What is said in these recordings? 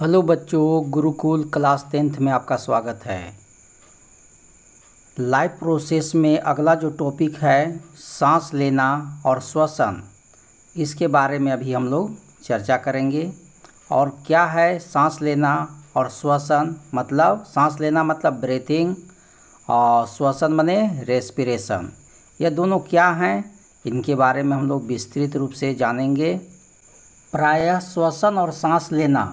Hello बच्चों Gurukul class tenth में आपका स्वागत है लाइफ प्रोसेस में अगला जो टॉपिक है सांस लेना और श्वसन इसके बारे में अभी हम लोग चर्चा करेंगे और क्या है सांस लेना और श्वसन मतलब सांस लेना मतलब ब्रीथिंग और श्वसन बने रेस्पिरेशन ये दोनों क्या हैं इनके बारे में हम लोग विस्तृत रूप से जानेंगे प्रायः श्वसन और सांस लेना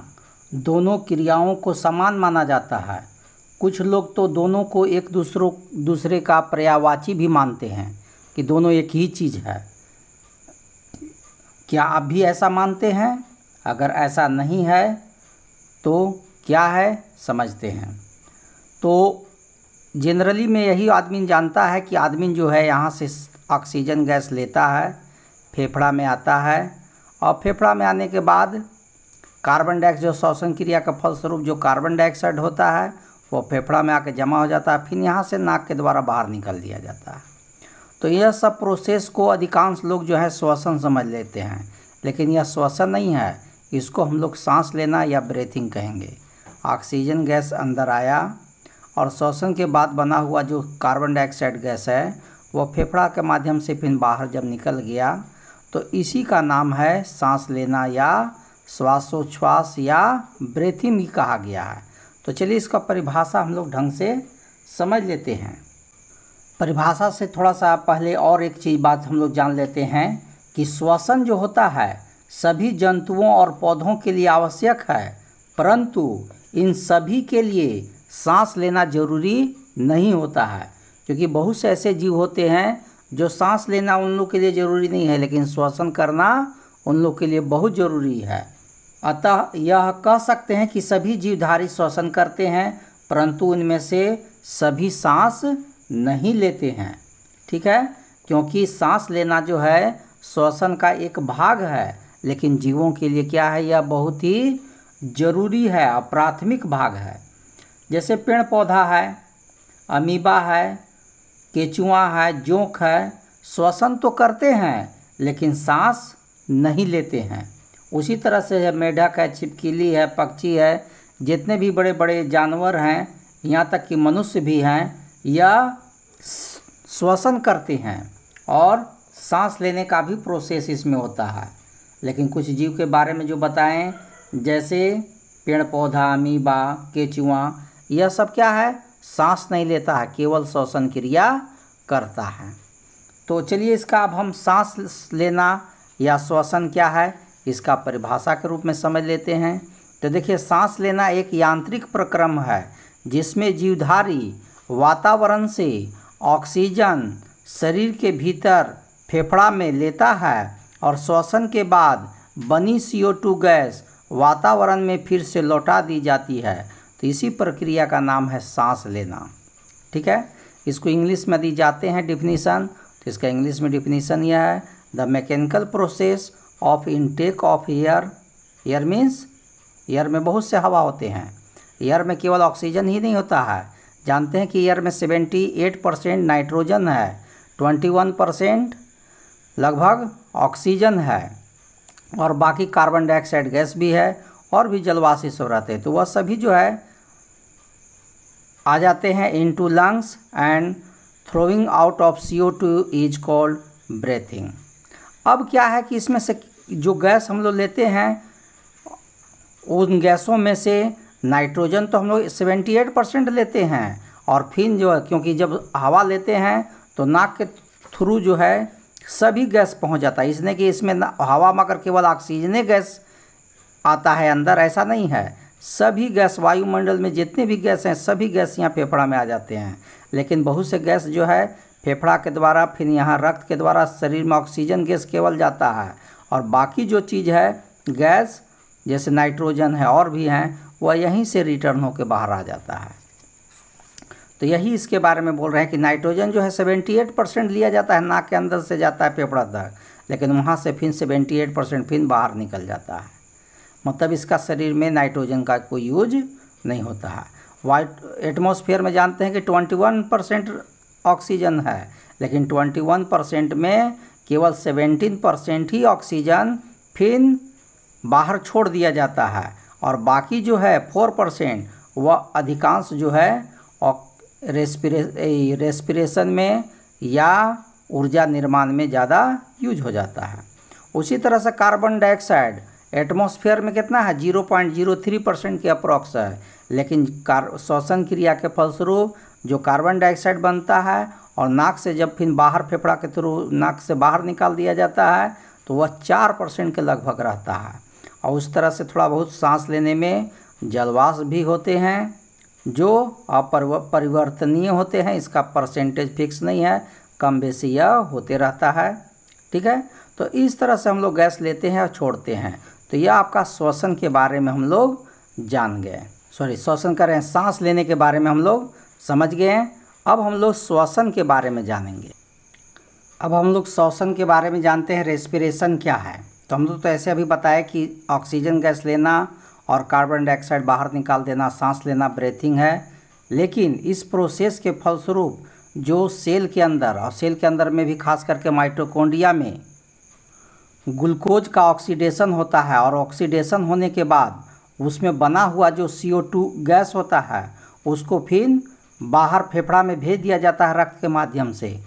दोनों क्रियाओं को समान माना जाता है कुछ लोग तो दोनों को एक दूसरों दूसरे का पर्यावाची भी मानते हैं कि दोनों एक ही चीज़ है क्या आप भी ऐसा मानते हैं अगर ऐसा नहीं है तो क्या है समझते हैं तो जनरली में यही आदमी जानता है कि आदमी जो है यहाँ से ऑक्सीजन गैस लेता है फेफड़ा में आता है और फेफड़ा में आने के बाद कार्बन डाइऑक्साइड श्वसन क्रिया का फलस्वरूप जो कार्बन डाइऑक्साइड होता है वो फेफड़ा में आके जमा हो जाता है फिर यहाँ से नाक के द्वारा बाहर निकल दिया जाता है तो यह सब प्रोसेस को अधिकांश लोग जो है श्वसन समझ लेते हैं लेकिन यह श्वसन नहीं है इसको हम लोग सांस लेना या ब्रीथिंग कहेंगे ऑक्सीजन गैस अंदर आया और श्वसन के बाद बना हुआ जो कार्बन डाइऑक्साइड गैस है वो फेफड़ा के माध्यम से फिर बाहर जब निकल गया तो इसी का नाम है सांस लेना या श्वासोच्छ्वास या ब्रेथिंग ही कहा गया है तो चलिए इसका परिभाषा हम लोग ढंग से समझ लेते हैं परिभाषा से थोड़ा सा पहले और एक चीज़ बात हम लोग जान लेते हैं कि श्वसन जो होता है सभी जंतुओं और पौधों के लिए आवश्यक है परंतु इन सभी के लिए सांस लेना जरूरी नहीं होता है क्योंकि बहुत से ऐसे जीव होते हैं जो सांस लेना उन लोग के लिए ज़रूरी नहीं है लेकिन श्वसन करना उन लोग के लिए बहुत ज़रूरी है अतः यह कह सकते हैं कि सभी जीवधारी श्वसन करते हैं परंतु उनमें से सभी सांस नहीं लेते हैं ठीक है क्योंकि सांस लेना जो है श्वसन का एक भाग है लेकिन जीवों के लिए क्या है यह बहुत ही जरूरी है और प्राथमिक भाग है जैसे पेड़ पौधा है अमीबा है केचुआ है जोंक है श्वसन तो करते हैं लेकिन सांस नहीं लेते हैं उसी तरह से है मेढक है चिपकीली है पक्षी है जितने भी बड़े बड़े जानवर हैं यहाँ तक कि मनुष्य भी हैं यह श्वसन करते हैं और सांस लेने का भी प्रोसेस इसमें होता है लेकिन कुछ जीव के बारे में जो बताएं जैसे पेड़ पौधा अमीबा केचुआ यह सब क्या है सांस नहीं लेता है केवल श्वसन क्रिया करता है तो चलिए इसका अब हम सांस लेना या श्वसन क्या है इसका परिभाषा के रूप में समझ लेते हैं तो देखिए सांस लेना एक यांत्रिक प्रक्रम है जिसमें जीवधारी वातावरण से ऑक्सीजन शरीर के भीतर फेफड़ा में लेता है और श्वसन के बाद बनी टू गैस वातावरण में फिर से लौटा दी जाती है तो इसी प्रक्रिया का नाम है सांस लेना ठीक है इसको इंग्लिश में दी जाते हैं डिफिनीसन तो इसका इंग्लिश में डिफिनीसन यह है the mechanical process of intake of air air means air में बहुत से हवा होते हैं एयर में केवल ऑक्सीजन ही नहीं होता है जानते हैं कि एयर में सेवेंटी एट परसेंट नाइट्रोजन है ट्वेंटी वन परसेंट लगभग ऑक्सीजन है और बाकी कार्बन डाइऑक्साइड गैस भी है और भी जलवासी सब रहते हैं तो वह सभी जो है आ जाते हैं into lungs and throwing out of C O two is called breathing अब क्या है कि इसमें से जो गैस हम लोग लेते हैं उन गैसों में से नाइट्रोजन तो हम लोग सेवेंटी एट परसेंट लेते हैं और फिर जो है क्योंकि जब हवा लेते हैं तो नाक के थ्रू जो है सभी गैस पहुंच जाता है इसलिए कि इसमें हवा में कर केवल ऑक्सीजने गैस आता है अंदर ऐसा नहीं है सभी गैस वायुमंडल में जितने भी गैस हैं सभी गैस यहाँ फेफड़ा में आ जाते हैं लेकिन बहुत से गैस जो है फेफड़ा के द्वारा फिर यहाँ रक्त के द्वारा शरीर में ऑक्सीजन गैस केवल जाता है और बाकी जो चीज़ है गैस जैसे नाइट्रोजन है और भी हैं वह यहीं से रिटर्न होकर बाहर आ जाता है तो यही इसके बारे में बोल रहे हैं कि नाइट्रोजन जो है सेवेंटी एट परसेंट लिया जाता है नाक के अंदर से जाता है फेफड़ा तक लेकिन वहाँ से फिर सेवेंटी एट परसेंट फिर बाहर निकल जाता है मतलब इसका शरीर में नाइट्रोजन का कोई यूज नहीं होता है वाइट एटमोसफियर में जानते हैं कि ट्वेंटी वन परसेंट ऑक्सीजन है लेकिन 21 परसेंट में केवल 17 परसेंट ही ऑक्सीजन फिन बाहर छोड़ दिया जाता है और बाकी जो है 4 परसेंट वह अधिकांश जो है रेस्पिरेशन में या ऊर्जा निर्माण में ज़्यादा यूज हो जाता है उसी तरह से कार्बन डाइऑक्साइड एटमॉस्फेयर में कितना है zero point zero three percent के अप्रॉक्स है लेकिन कार श्वसन क्रिया के फलस्वरूप जो कार्बन डाइऑक्साइड बनता है और नाक से जब फिर बाहर फेफड़ा के थ्रू नाक से बाहर निकाल दिया जाता है तो वह चार परसेंट के लगभग रहता है और उस तरह से थोड़ा बहुत सांस लेने में जलवास भी होते हैं जो अपरिवर्तनीय होते हैं इसका परसेंटेज फिक्स नहीं है कम बेसी यह होते रहता है ठीक है तो इस तरह से हम लोग गैस लेते हैं और छोड़ते हैं तो यह आपका श्वसन के बारे में हम लोग जान गए सॉरी श्वसन करें सांस लेने के बारे में हम लोग समझ गए अब हम लोग श्वसन के बारे में जानेंगे अब हम लोग श्वसन के बारे में जानते हैं रेस्पिरेशन क्या है तो हम लोग तो ऐसे अभी बताए कि ऑक्सीजन गैस लेना और कार्बन डाइऑक्साइड बाहर निकाल देना सांस लेना ब्रेथिंग है लेकिन इस प्रोसेस के फलस्वरूप जो सेल के अंदर और सेल के अंदर में भी खास करके माइटोकोंडिया में ग्लूकोज का ऑक्सीडेशन होता है और ऑक्सीडेशन होने के बाद उसमें बना हुआ जो सी गैस होता है उसको फिर बाहर फेफड़ा में भेज दिया जाता है रक्त के माध्यम से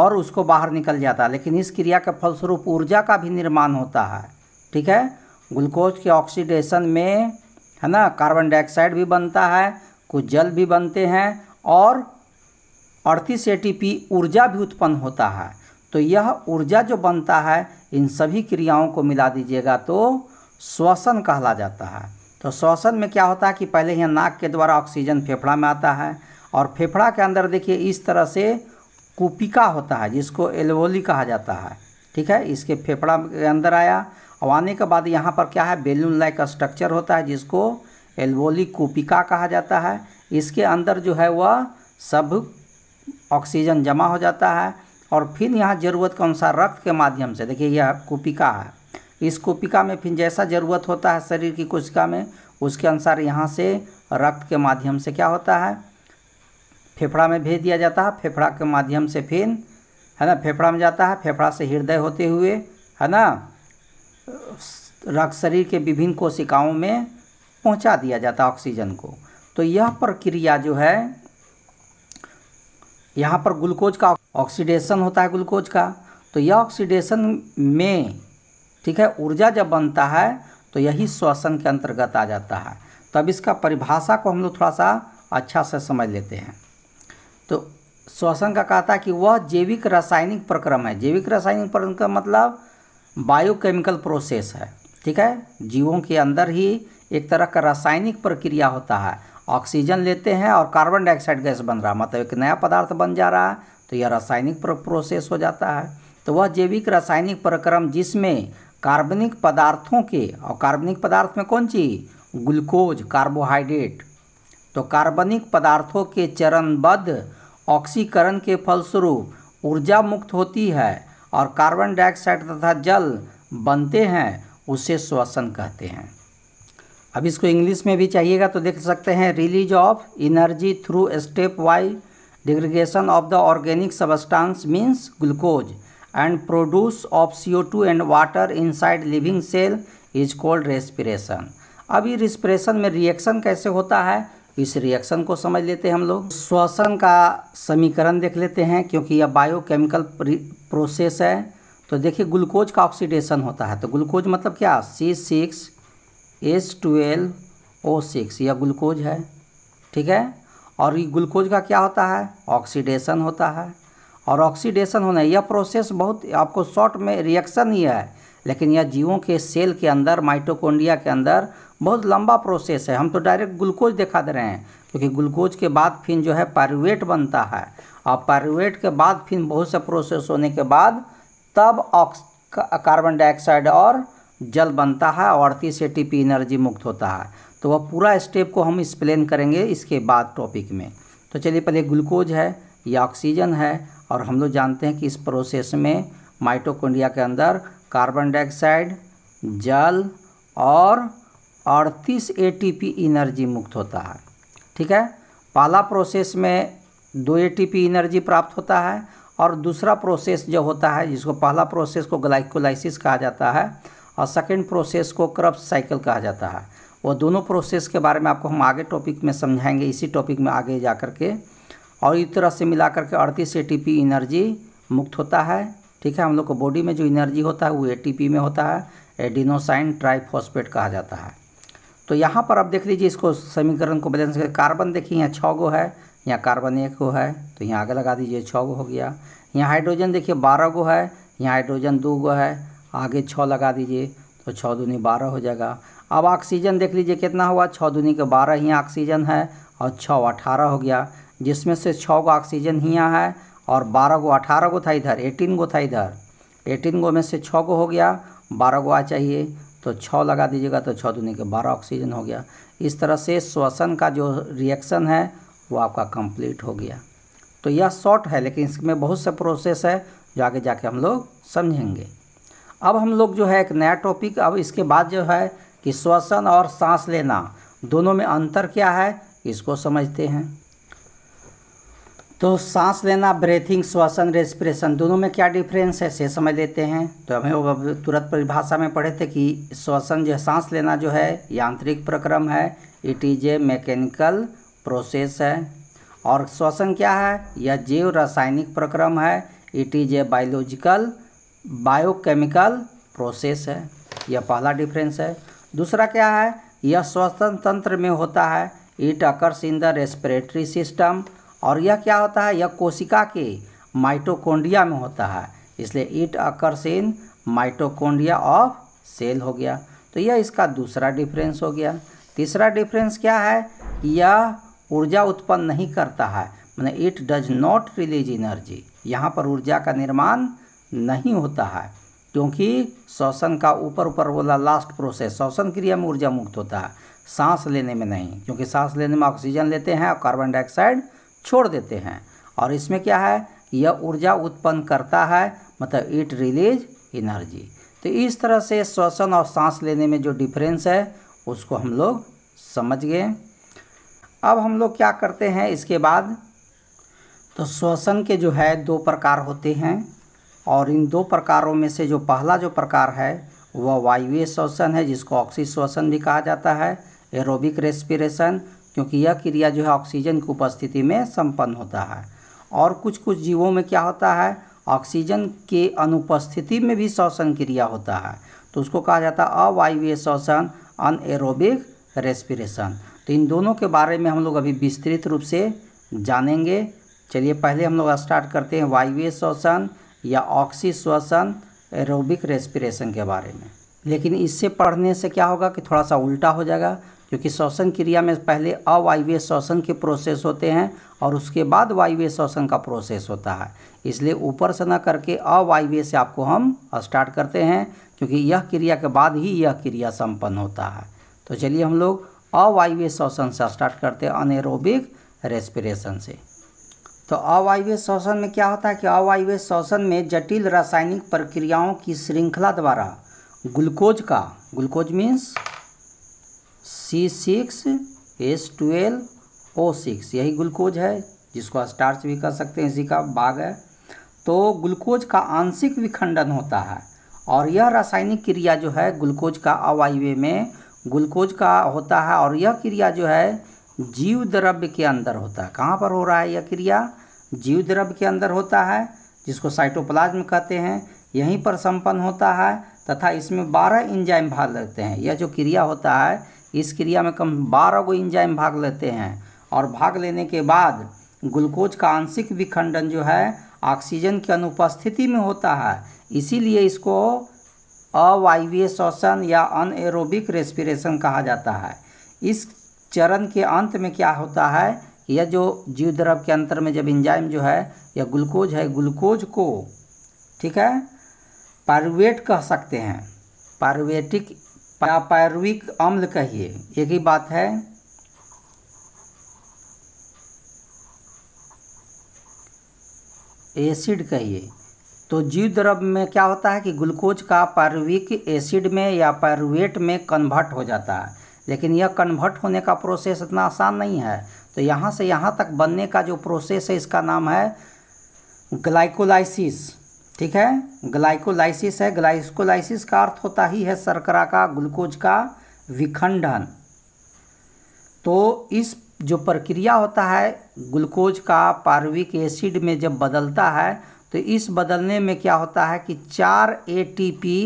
और उसको बाहर निकल जाता है लेकिन इस क्रिया के फलस्वरूप ऊर्जा का भी निर्माण होता है ठीक है ग्लूकोज के ऑक्सीडेशन में है ना कार्बन डाइऑक्साइड भी बनता है कुछ जल भी बनते हैं और अड़तीस ए ऊर्जा भी उत्पन्न होता है तो यह ऊर्जा जो बनता है इन सभी क्रियाओं को मिला दीजिएगा तो श्वसन कहला जाता है तो श्वसन में क्या होता है कि पहले यहाँ नाक के द्वारा ऑक्सीजन फेफड़ा में आता है और फेफड़ा के अंदर देखिए इस तरह से कुपिका होता है जिसको एलवोली कहा जाता है ठीक है इसके फेफड़ा के अंदर आया और आने के बाद यहाँ पर क्या है बेलून लाइक स्ट्रक्चर होता है जिसको एलवोली कुपिका कहा जाता है इसके अंदर जो है वह सब ऑक्सीजन जमा हो जाता है और फिर यहाँ ज़रूरत के अनुसार रक्त के माध्यम से देखिए यह कुपिका है इस कुपिका में फिर जैसा ज़रूरत होता है शरीर की कोशिका में उसके अनुसार यहाँ से रक्त के माध्यम से क्या होता है फेफड़ा में भेज दिया जाता है फेफड़ा के माध्यम से फिर है ना फेफड़ा में जाता है फेफड़ा से हृदय होते हुए है ना रक्त शरीर के विभिन्न कोशिकाओं में पहुंचा दिया जाता ऑक्सीजन को तो यह प्रक्रिया जो है यहाँ पर ग्लूकोज का ऑक्सीडेशन होता है ग्लूकोज का तो यह ऑक्सीडेशन में ठीक है ऊर्जा जब बनता है तो यही श्वसन के अंतर्गत आ जाता है तब इसका परिभाषा को हम लोग थोड़ा सा अच्छा से समझ लेते हैं श्वसन का कहता है कि वह जैविक रासायनिक प्रक्रम है जैविक रासायनिक प्रक्रम का मतलब बायोकेमिकल प्रोसेस है ठीक है जीवों के अंदर ही एक तरह का रासायनिक प्रक्रिया होता है ऑक्सीजन लेते हैं और कार्बन डाइऑक्साइड गैस बन रहा है मतलब एक नया पदार्थ बन जा रहा है तो यह रासायनिक प्रोसेस हो जाता है तो वह जैविक रासायनिक प्रक्रम जिसमें कार्बनिक पदार्थों के और कार्बनिक पदार्थ में कौन सी ग्लूकोज कार्बोहाइड्रेट तो कार्बनिक पदार्थों के चरणबद्ध ऑक्सीकरण के फलस्वरूप ऊर्जा मुक्त होती है और कार्बन डाइऑक्साइड तथा जल बनते हैं उसे श्वसन कहते हैं अब इसको इंग्लिश में भी चाहिएगा तो देख सकते हैं release of energy through stepwise degradation of the organic substance means glucose and produce of C O two and water inside living cell is called respiration अब ये रिस्पिरेशन में रिएक्शन कैसे होता है इस रिएक्शन को समझ लेते हैं हम लोग श्वसन का समीकरण देख लेते हैं क्योंकि यह बायोकेमिकल प्रोसेस है तो देखिए ग्लूकोज का ऑक्सीडेशन होता है तो ग्लूकोज मतलब क्या C six S twelve O six यह ग्लूकोज है ठीक है और ये ग्लूकोज का क्या होता है ऑक्सीडेशन होता है और ऑक्सीडेशन होना यह प्रोसेस बहुत आपको शॉर्ट में रिएक्शन ही है लेकिन यह जीवों के सेल के अंदर माइटोकोंडिया के अंदर बहुत लंबा प्रोसेस है हम तो डायरेक्ट ग्लूकोज दिखा दे रहे हैं क्योंकि तो ग्लूकोज के बाद फिर जो है पारुवेट बनता है और पारुवेट के बाद फिर बहुत से प्रोसेस होने के बाद तब ऑक्स कार्बन डाइऑक्साइड और जल बनता है और अड़तीस ए टी एनर्जी मुक्त होता है तो वह पूरा स्टेप को हम एक्सप्लेन करेंगे इसके बाद टॉपिक में तो चलिए पहले ग्लूकोज है या ऑक्सीजन है और हम लोग जानते हैं कि इस प्रोसेस में माइटोकोंडिया के अंदर कार्बन डाइऑक्साइड जल और अड़तीस ए एनर्जी मुक्त होता है ठीक है पहला प्रोसेस में दो ए एनर्जी प्राप्त होता है और दूसरा प्रोसेस जो होता है जिसको पहला प्रोसेस को ग्लाइकोलाइसिस कहा जाता है और सेकेंड प्रोसेस को क्रप साइकिल कहा जाता है वो दोनों प्रोसेस के बारे में आपको हम आगे टॉपिक में समझाएंगे इसी टॉपिक में आगे जा कर के और इस तरह से मिला करके अड़तीस ए एनर्जी मुक्त होता है ठीक है हम लोग को बॉडी में जो एनर्जी होता है वो ए में होता है एडिनोसाइन ट्राइफॉस्पेट कहा जाता है तो यहाँ पर आप देख लीजिए इसको समीकरण को बैलेंस कर कार्बन देखिए यहाँ छः गो है यहाँ कार्बन एक गो है तो यहाँ आगे लगा दीजिए छः गो हो गया यहाँ हाइड्रोजन देखिए बारह गो है यहाँ हाइड्रोजन दो गो है आगे छः लगा दीजिए तो छः दूनी बारह हो जाएगा अब ऑक्सीजन देख लीजिए कितना हुआ छः दूनी के बारह ही ऑक्सीजन है और छः अठारह हो गया जिसमें से छः गो ऑक्सीजन ही यहाँ है और बारह गो अठारह गो था इधर एटीन गो था इधर एटीन गो में से छः गो हो गया बारह गो आ चाहिए तो छः लगा दीजिएगा तो छः दूनी के बारह ऑक्सीजन हो गया इस तरह से श्वसन का जो रिएक्शन है वो आपका कंप्लीट हो गया तो यह शॉर्ट है लेकिन इसमें बहुत से प्रोसेस है जो आगे जाके हम लोग समझेंगे अब हम लोग जो है एक नया टॉपिक अब इसके बाद जो है कि श्वसन और सांस लेना दोनों में अंतर क्या है इसको समझते हैं तो सांस लेना ब्रेथिंग श्वसन रेस्पिरेशन दोनों में क्या डिफरेंस है से समझ लेते हैं तो हमें वो तुरंत परिभाषा में पढ़े थे कि श्वसन जो है सांस लेना जो है यांत्रिक प्रक्रम है it is a mechanical process है और श्वसन क्या है यह जैव रासायनिक प्रक्रम है it is a biological biochemical process है यह पहला डिफरेंस है दूसरा क्या है यह श्वसन तंत्र में होता है it occurs in the respiratory system और यह क्या होता है यह कोशिका के माइटोकोंडिया में होता है इसलिए it occurs in mitochondria of cell हो गया तो यह इसका दूसरा डिफरेंस हो गया तीसरा डिफरेंस क्या है यह ऊर्जा उत्पन्न नहीं करता है मैंने it does not release energy यहाँ पर ऊर्जा का निर्माण नहीं होता है क्योंकि श्वसन का ऊपर ऊपर बोला लास्ट प्रोसेस श्वसन क्रिया में ऊर्जा मुक्त होता है सांस लेने में नहीं क्योंकि सांस लेने में ऑक्सीजन लेते हैं और कार्बन डाइऑक्साइड छोड़ देते हैं और इसमें क्या है यह ऊर्जा उत्पन्न करता है मतलब इट रिलीज एनर्जी तो इस तरह से श्वसन और सांस लेने में जो डिफरेंस है उसको हम लोग समझ गए अब हम लोग क्या करते हैं इसके बाद तो श्वसन के जो है दो प्रकार होते हैं और इन दो प्रकारों में से जो पहला जो प्रकार है वह वायुवीय श्वसन है जिसको ऑक्सी श्वसन भी कहा जाता है एरोबिक रेस्पिरेशन क्योंकि यह क्रिया जो है ऑक्सीजन की उपस्थिति में संपन्न होता है और कुछ कुछ जीवों में क्या होता है ऑक्सीजन के अनुपस्थिति में भी श्वसन क्रिया होता है तो उसको कहा जाता है अवायवीय श्वसन अनएरोबिक रेस्पिरेशन तो इन दोनों के बारे में हम लोग अभी विस्तृत रूप से जानेंगे चलिए पहले हम लोग स्टार्ट करते हैं वायवीय श्वसन या ऑक्सी श्वसन एरोबिक रेस्पिरेशन के बारे में लेकिन इससे पढ़ने से क्या होगा कि थोड़ा सा उल्टा हो जाएगा क्योंकि श्वसन क्रिया में पहले अवायवीय श्वसन के प्रोसेस होते हैं और उसके बाद वायवीय श्वसन का प्रोसेस होता है इसलिए ऊपर से ना करके अवायवीय से आपको हम स्टार्ट करते हैं क्योंकि यह क्रिया के बाद ही यह क्रिया संपन्न होता है तो चलिए हम लोग अवायवीय श्वसन से स्टार्ट करते हैं अनेरोबिक रेस्पिरेशन से तो अवायवीय श्वसन में क्या होता है कि अवायवीय श्वसन में जटिल रासायनिक प्रक्रियाओं की श्रृंखला द्वारा ग्लूकोज का glucose means C six S twelve O six यही ग्लूकोज है जिसको स्टार्च भी कर सकते हैं इसी का भाग है तो ग्लूकोज का आंशिक विखंडन होता है और यह रासायनिक क्रिया जो है ग्लूकोज का अवायवे में ग्लूकोज का होता है और यह क्रिया जो है जीव द्रव्य के अंदर होता है कहाँ पर हो रहा है यह क्रिया जीव द्रव्य के अंदर होता है जिसको साइटोप्लाज्म कहते हैं यहीं पर संपन्न होता है तथा इसमें बारह इंजाइम भाग लेते हैं यह जो क्रिया होता है इस क्रिया में कम बारह गो इंजाइम भाग लेते हैं और भाग लेने के बाद ग्लूकोज का आंशिक विखंडन जो है ऑक्सीजन की अनुपस्थिति में होता है इसीलिए इसको अवायवीय श्वसन या अनएरोबिक रेस्पिरेशन कहा जाता है इस चरण के अंत में क्या होता है यह जो जीव द्रव के अंतर में जब इंजाइम जो है या ग्लूकोज है ग्लूकोज को ठीक है पारुवेट कह सकते हैं पारुवेटिक पायरुविक अम्ल कहिए एक ही बात है एसिड कहिए तो जीव द्रव में क्या होता है कि ग्लूकोज का पायरुविक एसिड में या पायरुवेट में कन्वर्ट हो जाता है लेकिन यह कन्वर्ट होने का प्रोसेस इतना आसान नहीं है तो यहाँ से यहाँ तक बनने का जो प्रोसेस है इसका नाम है ग्लाइकोलाइसिस ठीक है ग्लाइकोलाइसिस है ग्लाइकोलाइसिस का अर्थ होता ही है शर्करा का ग्लूकोज का विखंडन तो इस जो प्रक्रिया होता है ग्लूकोज का पार्विक एसिड में जब बदलता है तो इस बदलने में क्या होता है कि चार एटीपी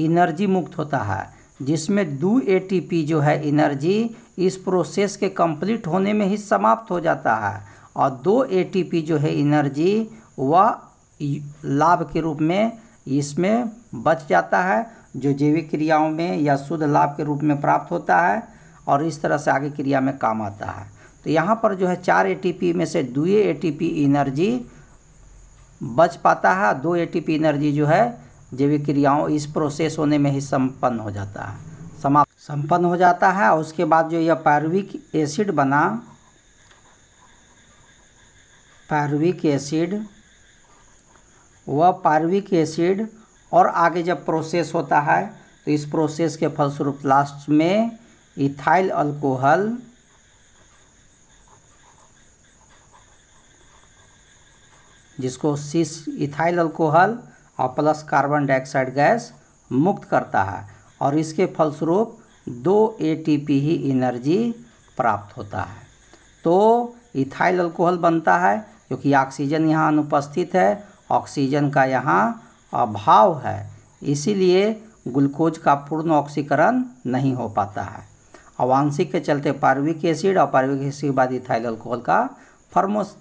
एनर्जी मुक्त होता है जिसमें दो एटीपी जो है एनर्जी इस प्रोसेस के कंप्लीट होने में ही समाप्त हो जाता है और दो एटीपी जो है एनर्जी वह लाभ के रूप में इसमें बच जाता है जो जैविक क्रियाओं में या शुद्ध लाभ के रूप में प्राप्त होता है और इस तरह से आगे क्रिया में काम आता है तो यहाँ पर जो है चार एटीपी में से दो एटीपी एनर्जी बच पाता है दो एटीपी एनर्जी जो है जैविक क्रियाओं इस प्रोसेस होने में ही संपन्न हो जाता है समाप्त संपन्न हो जाता है और उसके बाद जो यह पैरविक एसिड बना पैरविक एसिड वह पार्विक एसिड और आगे जब प्रोसेस होता है तो इस प्रोसेस के फलस्वरूप लास्ट में इथाइल अल्कोहल जिसको सीस इथाइल अल्कोहल और प्लस कार्बन डाइऑक्साइड गैस मुक्त करता है और इसके फलस्वरूप दो एटीपी ही एनर्जी प्राप्त होता है तो इथाइल अल्कोहल बनता है क्योंकि ऑक्सीजन यहाँ अनुपस्थित है ऑक्सीजन का यहाँ अभाव है इसीलिए ग्लूकोज का पूर्ण ऑक्सीकरण नहीं हो पाता है अवांशिक के चलते पार्विक एसिड और पार्विक एसिड के बाद इथाइल अल्कोहल का फर्मोस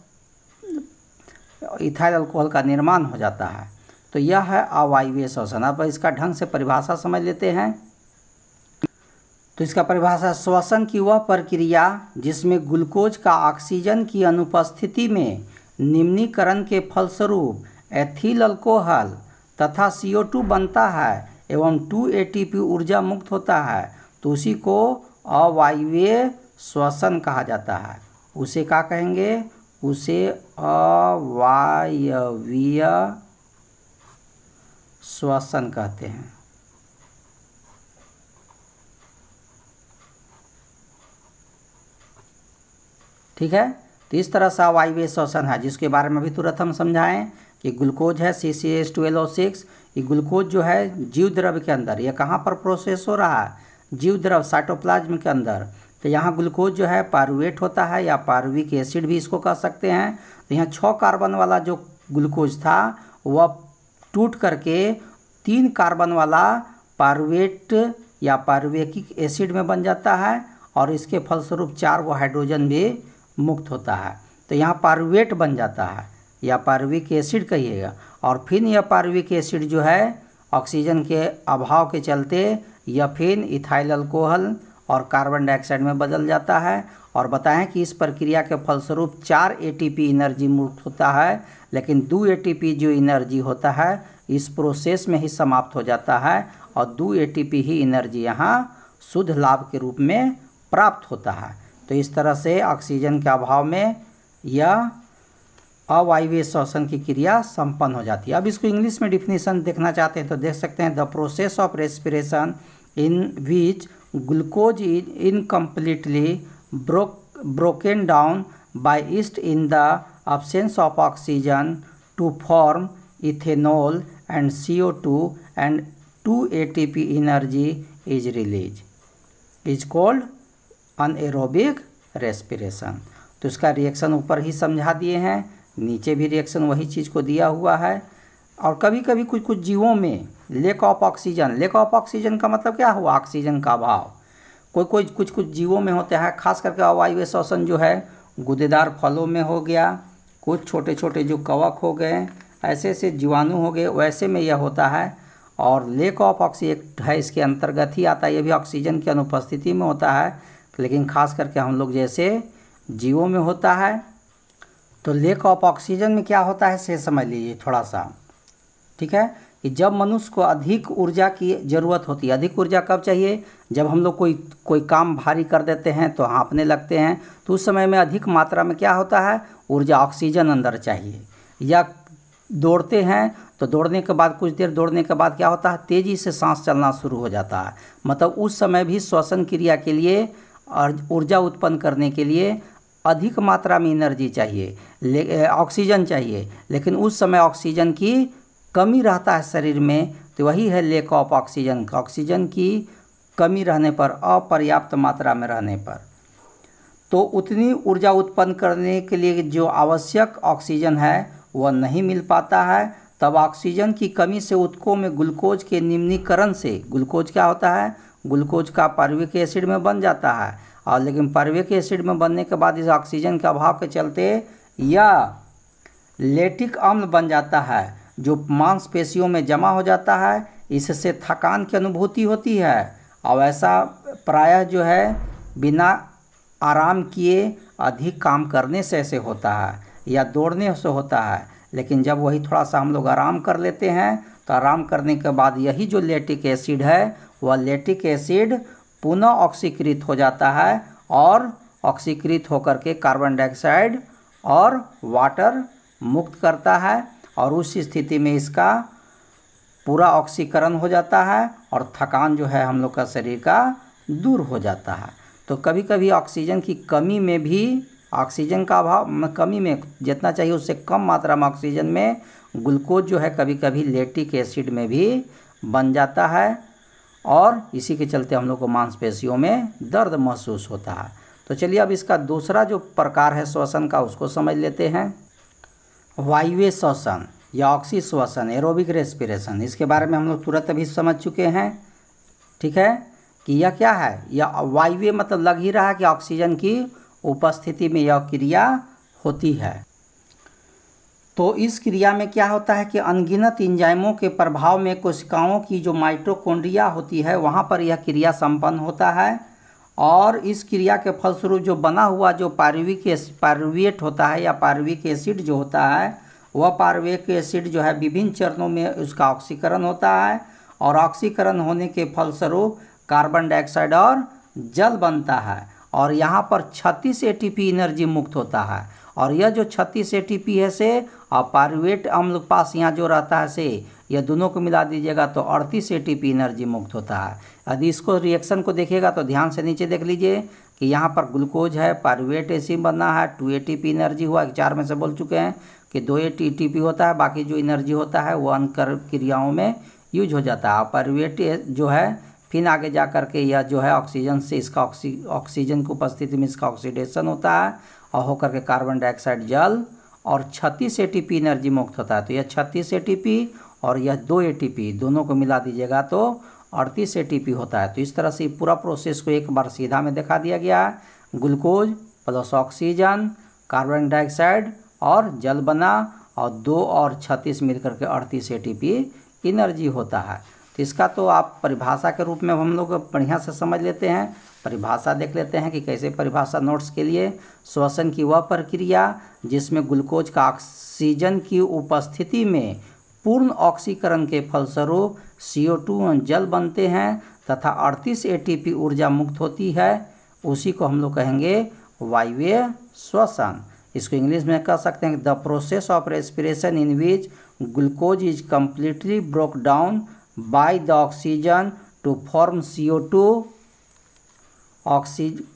इथाइल अल्कोहल का निर्माण हो जाता है तो यह है अवायवीय श्वसन अब इसका ढंग से परिभाषा समझ लेते हैं तो इसका परिभाषा श्वसन की वह प्रक्रिया जिसमें ग्लूकोज का ऑक्सीजन की अनुपस्थिति में निम्नीकरण के फलस्वरूप एथिल अल्कोहल तथा CO2 बनता है एवं 2 ATP ऊर्जा मुक्त होता है तो उसी को अवायवीय श्वसन कहा जाता है उसे क्या कहेंगे उसे अवायवीय श्वसन कहते हैं ठीक है तो इस तरह से अवायवीय श्वसन है जिसके बारे में भी तुरंत हम समझाएं ये ग्लूकोज है C C S twelve O six ये ग्लूकोज जो है जीव द्रव के अंदर ये कहाँ पर प्रोसेस हो रहा है जीव द्रव साइटोप्लाज्म के अंदर तो यहाँ ग्लूकोज जो है पारुवेट होता है या पारुविक एसिड भी इसको कह सकते हैं तो यहाँ छः कार्बन वाला जो ग्लूकोज था वह टूट करके तीन कार्बन वाला पारुवेट या पारुवेकिक एसिड में बन जाता है और इसके फलस्वरूप चार वो हाइड्रोजन भी मुक्त होता है तो यहाँ पारुवेट बन जाता है या पारविक एसिड कहिएगा और फिन यह पारविक एसिड जो है ऑक्सीजन के अभाव के चलते या फिन इथाइल अल्कोहल और कार्बन डाइऑक्साइड में बदल जाता है और बताएं कि इस प्रक्रिया के फलस्वरूप चार एटीपी एनर्जी मुक्त होता है लेकिन दो एटीपी जो एनर्जी होता है इस प्रोसेस में ही समाप्त हो जाता है और दो एटीपी ही एनर्जी यहाँ शुद्ध लाभ के रूप में प्राप्त होता है तो इस तरह से ऑक्सीजन के अभाव में यह अवायवीय श्वसन की क्रिया संपन्न हो जाती है अब इसको इंग्लिश में डिफिनेशन देखना चाहते हैं तो देख सकते हैं the process of respiration in which glucose is incompletely broke broken down by yeast in the ethanol and C O two and two A T P energy is release is called anaerobic respiration तो इसका reaction ऊपर ही समझा दिए हैं नीचे भी reaction वही चीज़ को दिया हुआ है और कभी कभी कुछ कुछ जीवों में lack of oxygen lack of oxygen का मतलब क्या हुआ ऑक्सीजन का अभाव कोई कोई कुछ कुछ जीवों में होता है खास करके अवायु शोषण जो है गुदेदार फलों में हो गया कुछ छोटे छोटे जो कवक हो गए ऐसे ऐसे जीवाणु हो गए वैसे में यह होता है और लेक ऑफ ऑक्सीजन है इसके अंतर्गत ही आता है ये भी ऑक्सीजन की अनुपस्थिति में होता है लेकिन खास करके हम लोग जैसे जीवों में होता है तो लेक ऑफ ऑक्सीजन में क्या होता है से समझ लीजिए थोड़ा सा ठीक है कि जब मनुष्य को अधिक ऊर्जा की ज़रूरत होती है अधिक ऊर्जा कब चाहिए जब हम लोग कोई कोई काम भारी कर देते हैं तो हाँपने लगते हैं तो उस समय में अधिक मात्रा में क्या होता है ऊर्जा ऑक्सीजन अंदर चाहिए या दौड़ते हैं तो दौड़ने के बाद कुछ देर दौड़ने के बाद क्या होता है तेज़ी से सांस चलना शुरू हो जाता है मतलब उस समय भी श्वसन क्रिया के लिए और ऊर्जा उत्पन्न करने के लिए अधिक मात्रा में एनर्जी चाहिए ऑक्सीजन चाहिए लेकिन उस समय ऑक्सीजन की कमी रहता है शरीर में तो वही है लेक ऑफ ऑक्सीजन ऑक्सीजन की कमी रहने पर अपर्याप्त मात्रा में रहने पर तो उतनी ऊर्जा उत्पन्न करने के लिए जो आवश्यक ऑक्सीजन है वह नहीं मिल पाता है तब ऑक्सीजन की कमी से उत्कों में ग्लूकोज के निम्नीकरण से ग्लूकोज क्या होता है ग्लूकोज का पार्विक एसिड में बन जाता है और लेकिन परविक एसिड में बनने के बाद इस ऑक्सीजन के अभाव के चलते यह लेटिक अम्ल बन जाता है जो मांसपेशियों में जमा हो जाता है इससे थकान की अनुभूति होती है और ऐसा प्रायः जो है बिना आराम किए अधिक काम करने से ऐसे होता है या दौड़ने से होता है लेकिन जब वही थोड़ा सा हम लोग आराम कर लेते हैं तो आराम करने के बाद यही जो लेटिक एसिड है वह लेटिक एसिड पुनः ऑक्सीकृत हो जाता है और ऑक्सीकृत होकर के कार्बन डाइऑक्साइड और वाटर मुक्त करता है और उस स्थिति में इसका पूरा ऑक्सीकरण हो जाता है और थकान जो है हम लोग का शरीर का दूर हो जाता है तो कभी कभी ऑक्सीजन की कमी में भी ऑक्सीजन का अभाव कमी में जितना चाहिए उससे कम मात्रा में ऑक्सीजन में ग्लूकोज जो है कभी कभी लेटिक एसिड में भी बन जाता है और इसी के चलते हम लोग को मांसपेशियों में दर्द महसूस होता है तो चलिए अब इसका दूसरा जो प्रकार है श्वसन का उसको समझ लेते हैं वायुवे श्वसन या ऑक्सी श्वसन एरोबिक रेस्पिरेशन इसके बारे में हम लोग तुरंत अभी समझ चुके हैं ठीक है कि यह क्या है यह वायुवे मतलब लग ही रहा है कि ऑक्सीजन की उपस्थिति में यह क्रिया होती है तो इस क्रिया में क्या होता है कि अनगिनत इंजाइमों के प्रभाव में कोशिकाओं की जो माइटोकोन्ड्रिया होती है वहाँ पर यह क्रिया संपन्न होता है और इस क्रिया के फलस्वरूप जो बना हुआ जो पार्विक पार्विएट होता है या पार्विक एसिड जो होता है वह पार्विक एसिड जो है विभिन्न चरणों में उसका ऑक्सीकरण होता है और ऑक्सीकरण होने के फलस्वरूप कार्बन डाइऑक्साइड और जल बनता है और यहाँ पर 36 एटीपी एनर्जी मुक्त होता है और यह जो 36 एटीपी है से और पारवेट अम्ल पास यहाँ जो रहता है से यह दोनों को मिला दीजिएगा तो अड़तीस ए टी एनर्जी मुक्त होता है यदि इसको रिएक्शन को देखिएगा तो ध्यान से नीचे देख लीजिए कि यहाँ पर ग्लूकोज है ए सी बनना है टू ए टी एनर्जी हुआ चार में से बोल चुके हैं कि दो ए टी टी पी होता है बाकी जो एनर्जी होता है वो अन्य क्रियाओं में यूज हो जाता है पारवेट जो है फिर आगे जा कर के यह जो है ऑक्सीजन से इसका ऑक्सी ऑक्सीजन की उपस्थिति में इसका ऑक्सीडेशन होता है और होकर के कार्बन डाइऑक्साइड जल और छत्तीस ए एनर्जी मुक्त होता है तो यह छत्तीस ए और यह दो ए दोनों को मिला दीजिएगा तो अड़तीस ए होता है तो इस तरह से पूरा प्रोसेस को एक बार सीधा में दिखा दिया गया है glucose plus oxygen carbon dioxide और जल बना और दो और छत्तीस मिलकर के अड़तीस ए एनर्जी होता है तो इसका तो आप परिभाषा के रूप में हम लोग बढ़िया से समझ लेते हैं परिभाषा देख लेते हैं कि कैसे परिभाषा नोट्स के लिए श्वसन की वह प्रक्रिया जिसमें ग्लूकोज का ऑक्सीजन की उपस्थिति में पूर्ण ऑक्सीकरण के फलस्वरूप CO2 जल बनते हैं तथा अड़तीस एटीपी ऊर्जा मुक्त होती है उसी को हम लोग कहेंगे वायव्य श्वसन इसको इंग्लिश में कह सकते हैं the process of respiration in which glucose is completely broke down by the oxygen to form CO2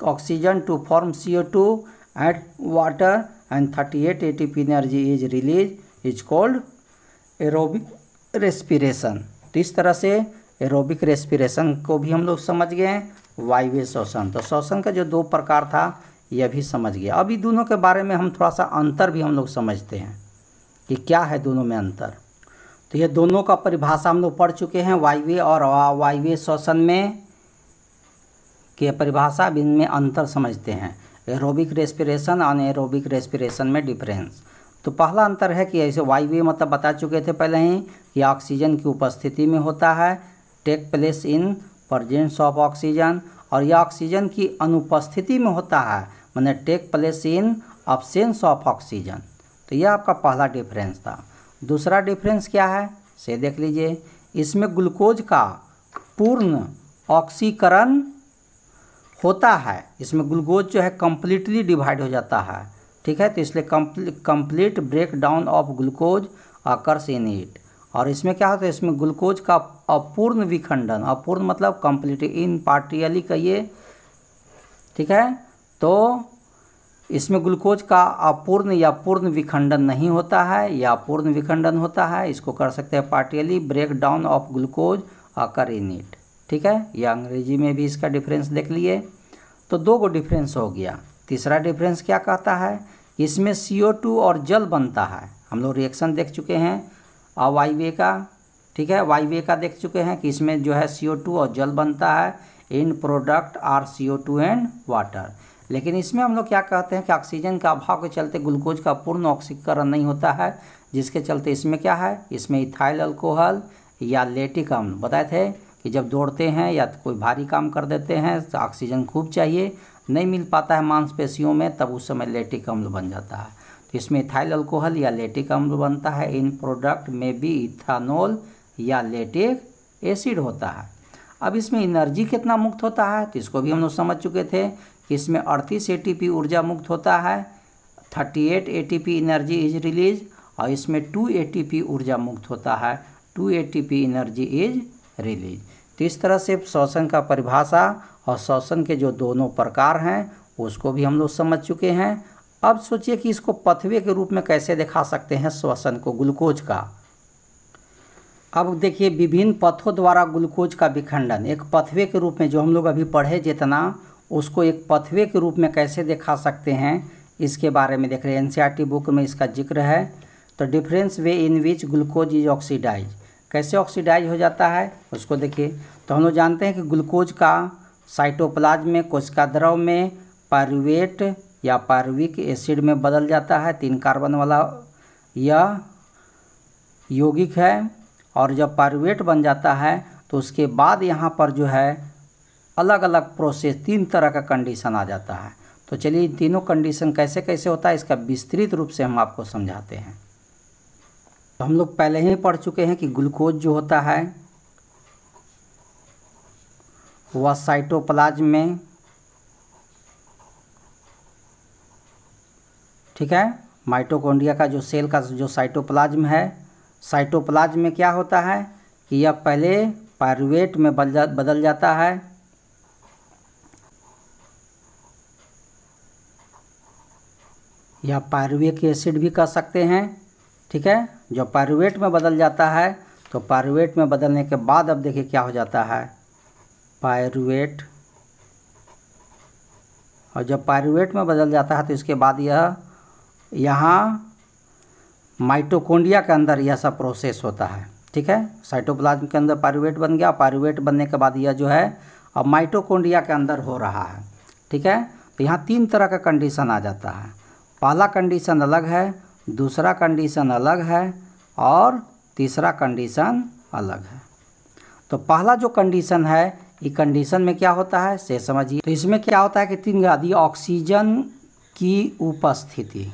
oxygen to form CO2 and water and 38 ATP energy is released is called aerobic respiration तो इस तरह से aerobic respiration को भी हम लोग समझ गए वे श्वसन तो श्वसन का जो दो प्रकार था यह भी समझ गया अभी दोनों के बारे में हम थोड़ा सा अंतर भी हम लोग समझते हैं कि क्या है दोनों में अंतर तो ये दोनों का परिभाषा हम लोग पढ़ चुके हैं वायव्य और वायव्य श्वसन में के परिभाषा इनमें अंतर समझते हैं एरोबिक रेस्पिरेशन और एरोबिक रेस्पिरेशन में डिफरेंस तो पहला अंतर है कि ऐसे वायव्य मतलब बता चुके थे पहले ही कि ऑक्सीजन की उपस्थिति में होता है take place in presence of oxygen और यह ऑक्सीजन की अनुपस्थिति में होता है मैंने take place in absence of oxygen तो यह आपका पहला डिफरेंस था दूसरा डिफरेंस क्या है से देख लीजिए इसमें ग्लूकोज का पूर्ण ऑक्सीकरण होता है इसमें ग्लूकोज जो है कम्प्लीटली डिवाइड हो जाता है ठीक है तो इसलिए complete break down of glucose occurs in it और इसमें क्या होता है इसमें ग्लूकोज का अपूर्ण विखंडन अपूर्ण मतलब कम्प्लीट इन पार्टियली कहिए ठीक है तो इसमें ग्लूकोज का अपूर्ण या पूर्ण विखंडन नहीं होता है या पूर्ण विखंडन होता है इसको कर सकते हैं partially break down of glucose occur in it ठीक है या अंग्रेजी में भी इसका डिफरेंस देख लिए तो दो को डिफरेंस हो गया तीसरा डिफरेंस क्या कहता है इसमें सी और जल बनता है हम लोग रिएक्शन देख चुके हैं अवाइवे का ठीक है वाइवे का देख चुके हैं कि इसमें जो है सी और जल बनता है in product are C and water लेकिन इसमें हम लोग क्या कहते हैं कि ऑक्सीजन का अभाव के चलते ग्लूकोज का पूर्ण ऑक्सीकरण नहीं होता है जिसके चलते इसमें क्या है इसमें इथाइल अल्कोहल या लेटिक अम्ल बताए थे कि जब दौड़ते हैं या कोई भारी काम कर देते हैं तो ऑक्सीजन खूब चाहिए नहीं मिल पाता है मांसपेशियों में तब उस समय लेटिक अम्ल बन जाता है तो इसमें इथाइल अल्कोहल या लेटिक अम्ल बनता है इन प्रोडक्ट में भी इथानोल या लेटिक एसिड होता है अब इसमें एनर्जी कितना मुक्त होता है तो इसको भी हम लोग समझ चुके थे इसमें अड़तीस ए ऊर्जा मुक्त होता है thirty eight A energy is release और इसमें टू ए ऊर्जा मुक्त होता है two A energy is release तो इस तरह से श्वसन का परिभाषा और श्वसन के जो दोनों प्रकार हैं उसको भी हम लोग समझ चुके हैं अब सोचिए कि इसको पथवे के रूप में कैसे दिखा सकते हैं श्वसन को ग्लूकोज का अब देखिए विभिन्न पथों द्वारा ग्लूकोज का विखंडन एक पथवे के रूप में जो हम लोग अभी पढ़े जितना उसको एक पथवे के रूप में कैसे दिखा सकते हैं इसके बारे में देख रहे हैं एन बुक e में इसका जिक्र है तो difference way in which glucose is oxidise कैसे ऑक्सीडाइज हो जाता है उसको देखिए तो हम लोग जानते हैं कि ग्लूकोज का साइटोप्लाज में कोशिका द्रव में पारवेट या पारविक एसिड में बदल जाता है तीन कार्बन वाला यह यौगिक है और जब पारवेट बन जाता है तो उसके बाद यहाँ पर जो है अलग अलग प्रोसेस तीन तरह का कंडीशन आ जाता है तो चलिए इन तीनों कंडीशन कैसे कैसे होता है इसका विस्तृत रूप से हम आपको समझाते हैं तो हम लोग पहले ही पढ़ चुके हैं कि ग्लूकोज जो होता है वह साइटोप्लाज्म में ठीक है माइटोकॉन्ड्रिया का जो सेल का जो साइटोप्लाज्म है साइटोप्लाज्म में क्या होता है कि यह पहले पायरुवेट में बदल जाता है या पायरुवेक एसिड भी कह सकते हैं ठीक है जो पायरुवेट में बदल जाता है तो पायरुवेट में बदलने के बाद अब देखिए क्या हो जाता है पायरुवेट और जब पायरुवेट में बदल जाता है तो इसके बाद यह यहाँ माइटोकोंडिया के अंदर यह सब प्रोसेस होता है ठीक है साइटोप्लाज्म के अंदर पायरुवेट बन गया पायरुवेट बनने के बाद यह जो है अब माइटोकोंडिया के अंदर हो रहा है ठीक है तो यहाँ तीन तरह का कंडीशन आ जाता है पहला कंडीशन अलग है दूसरा कंडीशन अलग है और तीसरा कंडीशन अलग है तो पहला जो कंडीशन है ये कंडीशन में क्या होता है से समझिए तो इसमें क्या होता है कि तीन यदि ऑक्सीजन की उपस्थिति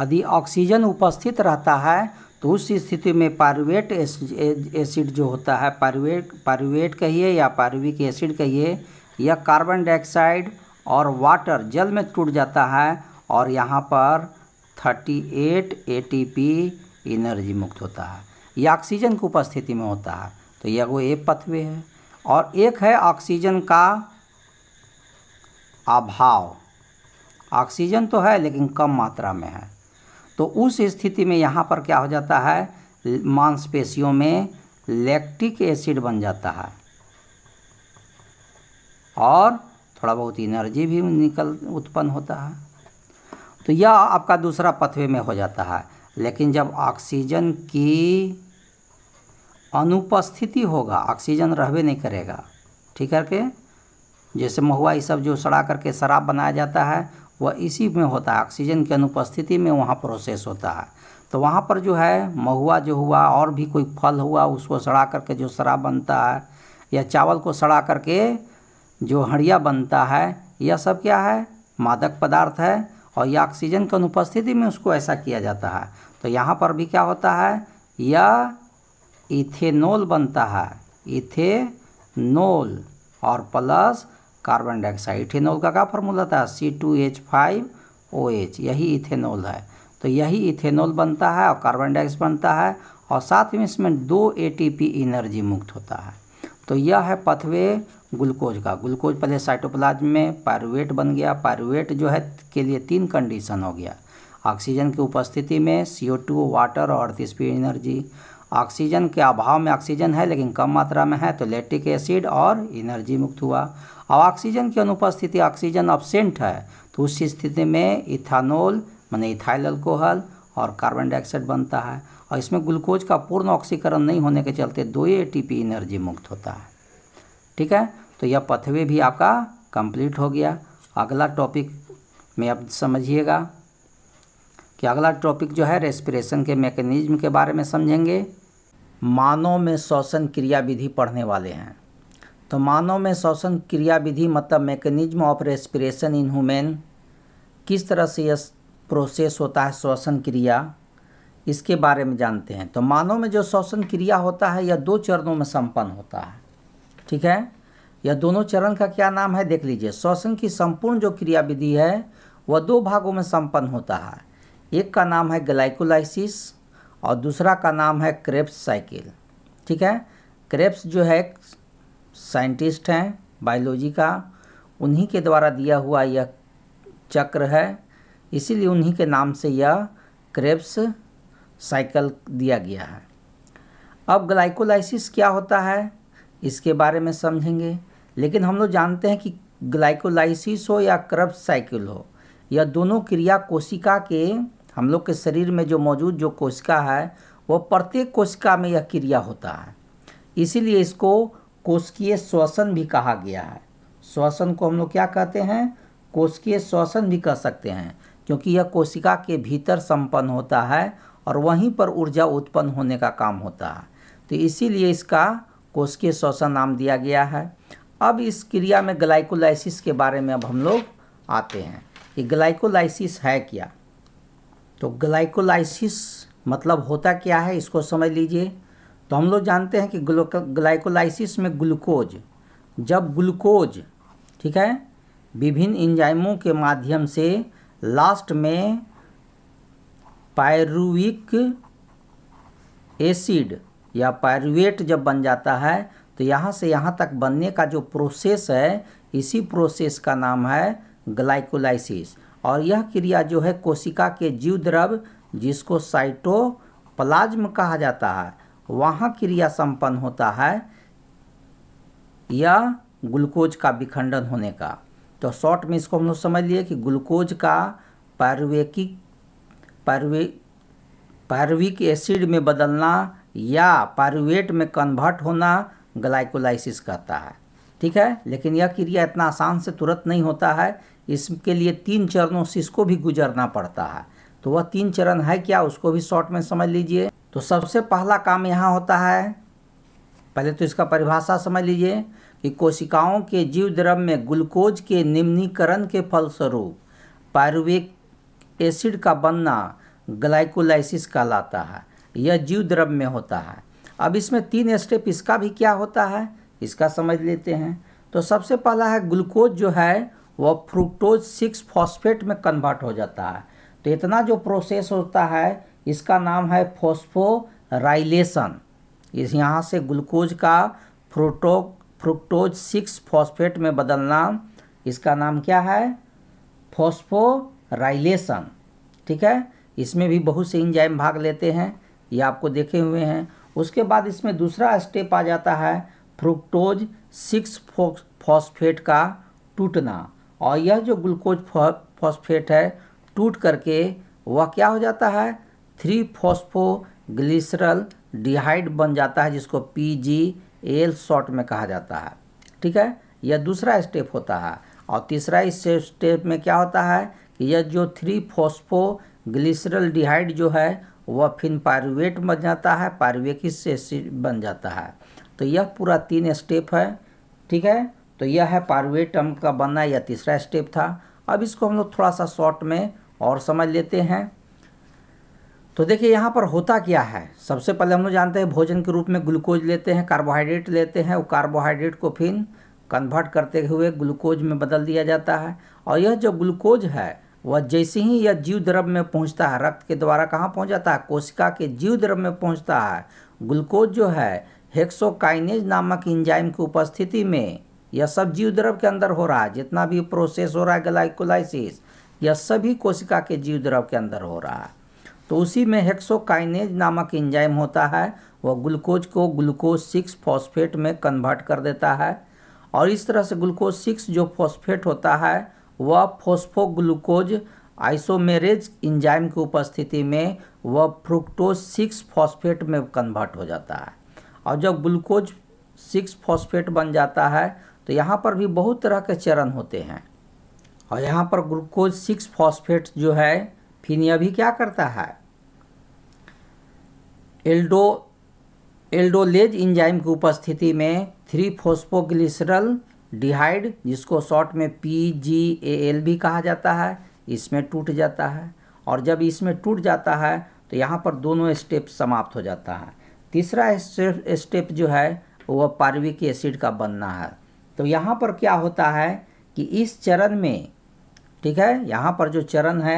यदि ऑक्सीजन उपस्थित रहता है तो उस स्थिति में पारुवेट एसिड जो होता है पारुवेट पारुवेट कहिए या पारुविक एसिड कहिए या कार्बन डाइऑक्साइड और वाटर जल में टूट जाता है और यहाँ पर 38 एटीपी एनर्जी मुक्त होता है यह ऑक्सीजन की उपस्थिति में होता है तो यह वो एक पथवे है और एक है ऑक्सीजन का अभाव ऑक्सीजन तो है लेकिन कम मात्रा में है तो उस स्थिति में यहाँ पर क्या हो जाता है मांसपेशियों में लैक्टिक एसिड बन जाता है और थोड़ा बहुत एनर्जी भी निकल उत्पन्न होता है तो यह आपका दूसरा पथवे में हो जाता है लेकिन जब ऑक्सीजन की अनुपस्थिति होगा ऑक्सीजन रहवे नहीं करेगा ठीक है के जैसे महुआ ये सब जो सड़ा करके शराब बनाया जाता है वह इसी में होता है ऑक्सीजन की अनुपस्थिति में वहाँ प्रोसेस होता है तो वहाँ पर जो है महुआ जो हुआ और भी कोई फल हुआ उसको सड़ा करके जो शराब बनता है या चावल को सड़ा करके जो हड़िया बनता है यह सब क्या है मादक पदार्थ है और यह ऑक्सीजन की अनुपस्थिति में उसको ऐसा किया जाता है तो यहाँ पर भी क्या होता है यह इथेनोल बनता है इथेनोल और प्लस कार्बन डाइऑक्साइड इथेनोल का क्या फॉर्मूला था C two H five O H यही इथेनोल है तो यही इथेनोल बनता है और कार्बन डाइऑक्साइड बनता है और साथ में इसमें दो एटीपी एनर्जी मुक्त होता है तो यह है पथवे ग्लूकोज का ग्लूकोज पहले साइटोप्लाज्म में पायरुवेट बन गया पायरुवेट जो है के लिए तीन कंडीशन हो गया ऑक्सीजन की उपस्थिति में सी ओ टू वाटर और अर्थिस्पी एनर्जी ऑक्सीजन के अभाव में ऑक्सीजन है लेकिन कम मात्रा में है तो लेटिक एसिड और एनर्जी मुक्त हुआ अब ऑक्सीजन की अनुपस्थिति ऑक्सीजन अब्सेंट है तो उस स्थिति में इथानोल मैंने इथाइल अल्कोहल और कार्बन डाइऑक्साइड बनता है और इसमें ग्लूकोज का पूर्ण ऑक्सीकरण नहीं होने के चलते दो ए टी एनर्जी मुक्त होता है ठीक है तो यह पथवे भी आपका कंप्लीट हो गया अगला टॉपिक में आप समझिएगा कि अगला टॉपिक जो है रेस्पिरेशन के मैकेनिज्म के बारे में समझेंगे मानव में श्वसन क्रिया विधि पढ़ने वाले हैं तो मानव में श्वसन क्रिया विधि मतलब mechanism of respiration in human किस तरह से यह प्रोसेस होता है श्वसन क्रिया इसके बारे में जानते हैं तो मानव में जो श्वसन क्रिया होता है यह दो चरणों में संपन्न होता है ठीक है यह दोनों चरण का क्या नाम है देख लीजिए श्वसन की संपूर्ण जो क्रिया विधि है वह दो भागों में संपन्न होता है एक का नाम है ग्लाइकोलाइसिस और दूसरा का नाम है क्रेप्स साइकिल ठीक है क्रेप्स जो है साइंटिस्ट हैं बायोलॉजी का उन्हीं के द्वारा दिया हुआ यह चक्र है इसीलिए उन्हीं के नाम से यह क्रेप्स साइकिल दिया गया है अब ग्लाइकोलाइसिस क्या होता है इसके बारे में समझेंगे लेकिन हम लोग जानते हैं कि ग्लाइकोलाइसिस हो या क्रब साइकिल हो यह दोनों क्रिया कोशिका के हम लोग के शरीर में जो मौजूद जो कोशिका है वह प्रत्येक कोशिका में यह क्रिया होता है इसीलिए इसको कोशिकीय श्वसन भी कहा गया है श्वसन को हम लोग क्या कहते हैं कोशिकीय श्वसन भी कह सकते हैं क्योंकि यह कोशिका के भीतर संपन्न होता है और वहीं पर ऊर्जा उत्पन्न होने का काम होता है तो इसीलिए इसका कोशिकीय शोषण नाम दिया गया है अब इस क्रिया में ग्लाइकोलाइसिस के बारे में अब हम लोग आते हैं कि ग्लाइकोलाइसिस है क्या तो ग्लाइकोलाइसिस मतलब होता क्या है इसको समझ लीजिए तो हम लोग जानते हैं कि ग्लाइकोलाइसिस में ग्लूकोज जब ग्लूकोज ठीक है विभिन्न इंजाइमों के माध्यम से लास्ट में पायरुविक एसिड या पायरुवेट जब बन जाता है तो यहाँ से यहाँ तक बनने का जो प्रोसेस है इसी प्रोसेस का नाम है ग्लाइकोलाइसिस और यह क्रिया जो है कोशिका के जीव द्रव जिसको साइटोप्लाज्म कहा जाता है वहाँ क्रिया संपन्न होता है या ग्लूकोज का विखंडन होने का तो शॉर्ट में इसको हम लोग समझ लिए कि ग्लूकोज का पैरवेकिक पार्विक पारविक एसिड में बदलना या पार्वेट में कन्वर्ट होना ग्लाइकोलाइसिस कहता है ठीक है लेकिन यह क्रिया इतना आसान से तुरंत नहीं होता है इसके लिए तीन चरणों से इसको भी गुजरना पड़ता है तो वह तीन चरण है क्या उसको भी शॉर्ट में समझ लीजिए तो सबसे पहला काम यहाँ होता है पहले तो इसका परिभाषा समझ लीजिए कि कोशिकाओं के जीव द्रव में ग्लूकोज के निम्नीकरण के फलस्वरूप पार्विक एसिड का बनना ग्लाइकोलाइसिस कहलाता है यह जीव द्रव में होता है अब इसमें तीन स्टेप इसका भी क्या होता है इसका समझ लेते हैं तो सबसे पहला है ग्लूकोज जो है वह फ्रुक्टोज सिक्स फॉस्फेट में कन्वर्ट हो जाता है तो इतना जो प्रोसेस होता है इसका नाम है फोस्फोराइलेशन इस यहाँ से ग्लूकोज का फ्रोटो फ्रुक्टोज सिक्स फॉस्फेट में बदलना इसका नाम क्या है फॉस्फो राइलेशन ठीक है इसमें भी बहुत से इंजाइम भाग लेते हैं ये आपको देखे हुए हैं उसके बाद इसमें दूसरा स्टेप आ जाता है फ्रुक्टोज सिक्स फॉस्फेट का टूटना और यह जो ग्लूकोज फॉस्फेट है टूट करके वह क्या हो जाता है थ्री फॉस्फोग्लिसरल डिहाइड बन जाता है जिसको पी जी एल शॉर्ट में कहा जाता है ठीक है यह दूसरा स्टेप होता है और तीसरा इस स्टेप में क्या होता है यह जो थ्री ग्लिसरल डिहाइड जो है वह फिर पारवेट बन जाता है पारवेक एसिड बन जाता है तो यह पूरा तीन स्टेप है ठीक है तो यह है पारवेट अम्ल का बनना यह तीसरा स्टेप था अब इसको हम लोग थोड़ा सा शॉर्ट में और समझ लेते हैं तो देखिए यहाँ पर होता क्या है सबसे पहले हम लोग जानते हैं भोजन के रूप में ग्लूकोज लेते हैं कार्बोहाइड्रेट लेते हैं वो कार्बोहाइड्रेट को फिर कन्वर्ट करते हुए ग्लूकोज में बदल दिया जाता है और यह जो ग्लूकोज है वह जैसे ही यह जीव द्रव में पहुंचता है रक्त के द्वारा कहाँ पहुंच जाता है कोशिका के जीव द्रव में पहुंचता है ग्लूकोज जो है हेक्सोकाइनेज नामक इंजाइम की उपस्थिति में यह सब जीव द्रव के अंदर हो रहा है जितना भी प्रोसेस हो रहा है ग्लाइकोलाइसिस यह सभी कोशिका के जीव द्रव के अंदर हो रहा है तो उसी में हेक्सोकाइनेज नामक इंजाइम होता है वह ग्लूकोज को ग्लूकोज सिक्स फॉस्फेट में कन्वर्ट कर देता है और इस तरह से ग्लूकोज सिक्स जो फॉस्फेट होता है वह फोस्फोग्लूकोज आइसोमेरेज इंजाइम की उपस्थिति में वह फ्रुक्टोज सिक्स फॉस्फेट में कन्वर्ट हो जाता है और जब ग्लूकोज सिक्स फॉस्फेट बन जाता है तो यहाँ पर भी बहुत तरह के चरण होते हैं और यहाँ पर ग्लूकोज सिक्स फॉस्फेट जो है फिनिया भी क्या करता है एल्डो एल्डोलेज इंजाइम की उपस्थिति में थ्री फोस्फोग्लिसरल डिहाइड जिसको शॉर्ट में पी जी ए एल भी कहा जाता है इसमें टूट जाता है और जब इसमें टूट जाता है तो यहाँ पर दोनों स्टेप समाप्त हो जाता है तीसरा स्टेप जो है वह पार्विक एसिड का बनना है तो यहाँ पर क्या होता है कि इस चरण में ठीक है यहाँ पर जो चरण है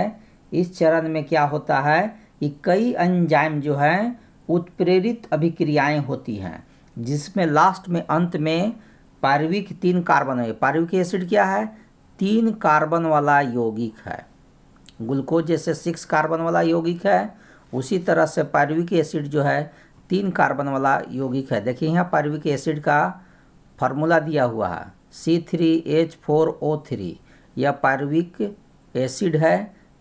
इस चरण में क्या होता है कि कई एंजाइम जो हैं उत्प्रेरित अभिक्रियाएं होती हैं जिसमें लास्ट में अंत में पार्विक तीन कार्बन है पार्विक एसिड क्या है तीन कार्बन वाला यौगिक है ग्लूकोज जैसे सिक्स कार्बन वाला यौगिक है उसी तरह से पार्विक एसिड जो है तीन कार्बन वाला यौगिक है देखिए यहाँ पार्विक एसिड का फार्मूला दिया हुआ है C three H four O three यह पार्विक एसिड है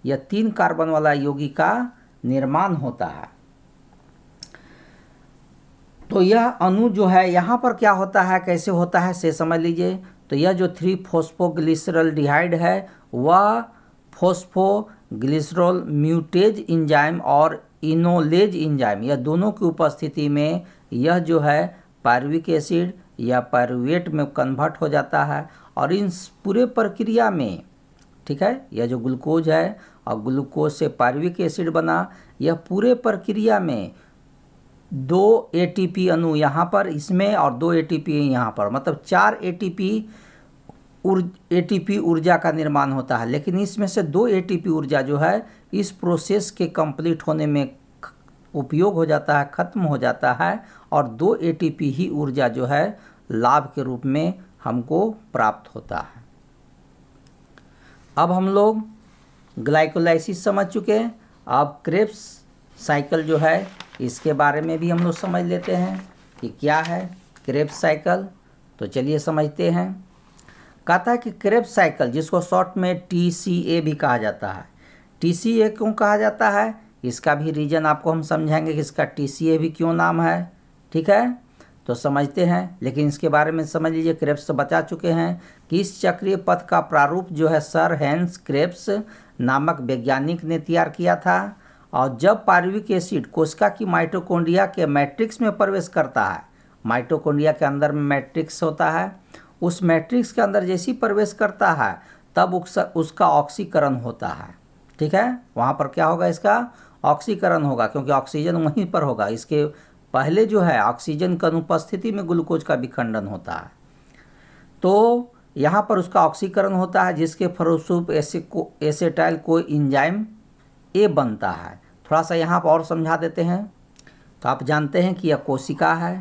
यह तीन कार्बन वाला यौगिक का निर्माण होता है तो यह अणु जो है यहाँ पर क्या होता है कैसे होता है से समझ लीजिए तो यह जो थ्री फोस्फोग्लिसरल डिहाइड है वह फोस्फोग्लिसरल म्यूटेज इंजाइम और इनोलेज इंजाइम यह दोनों की उपस्थिति में यह जो है पैरविक एसिड या पैरवेट में कन्वर्ट हो जाता है और इन पूरे प्रक्रिया में ठीक है यह जो ग्लूकोज है और ग्लूकोज से पार्विक एसिड बना यह पूरे प्रक्रिया में दो एटीपी अणु यहाँ पर इसमें और दो एटीपी यहाँ पर मतलब चार एटीपी ए टी पी ऊर्जा का निर्माण होता है लेकिन इसमें से दो ए टी पी ऊर्जा जो है इस प्रोसेस के कंप्लीट होने में उपयोग हो जाता है ख़त्म हो जाता है और दो ए टी पी ही ऊर्जा जो है लाभ के रूप में हमको प्राप्त होता है अब हम लोग ग्लाइकोलाइसिस समझ चुके हैं अब क्रेप्स साइकिल जो है इसके बारे में भी हम लोग समझ लेते हैं कि क्या है क्रेप साइकिल तो चलिए समझते हैं कहता है कि क्रेप साइकिल जिसको शॉर्ट में टी सी ए भी कहा जाता है टी सी ए क्यों कहा जाता है इसका भी रीज़न आपको हम समझाएंगे कि इसका टी सी ए भी क्यों नाम है ठीक है तो समझते हैं लेकिन इसके बारे में समझ लीजिए क्रेप्स तो बता चुके हैं कि इस चक्रीय पथ का प्रारूप जो है सर हैंस क्रेप्स नामक वैज्ञानिक ने तैयार किया था और जब पार्विक एसिड कोशिका की माइटोकोंडिया के मैट्रिक्स में प्रवेश करता है माइटोकॉन्ड्रिया के अंदर में मैट्रिक्स होता है उस मैट्रिक्स के अंदर जैसे ही प्रवेश करता है तब उसका ऑक्सीकरण होता है ठीक है वहाँ पर क्या होगा इसका ऑक्सीकरण होगा क्योंकि ऑक्सीजन वहीं पर होगा इसके पहले जो है ऑक्सीजन की अनुपस्थिति में ग्लूकोज का विखंडन होता है तो यहाँ पर उसका ऑक्सीकरण होता है जिसके फलस्वरूप एसे को एसेटाइल कोई इंजाइम ए बनता है थोड़ा सा यहाँ पर और समझा देते हैं तो आप जानते हैं कि यह कोशिका है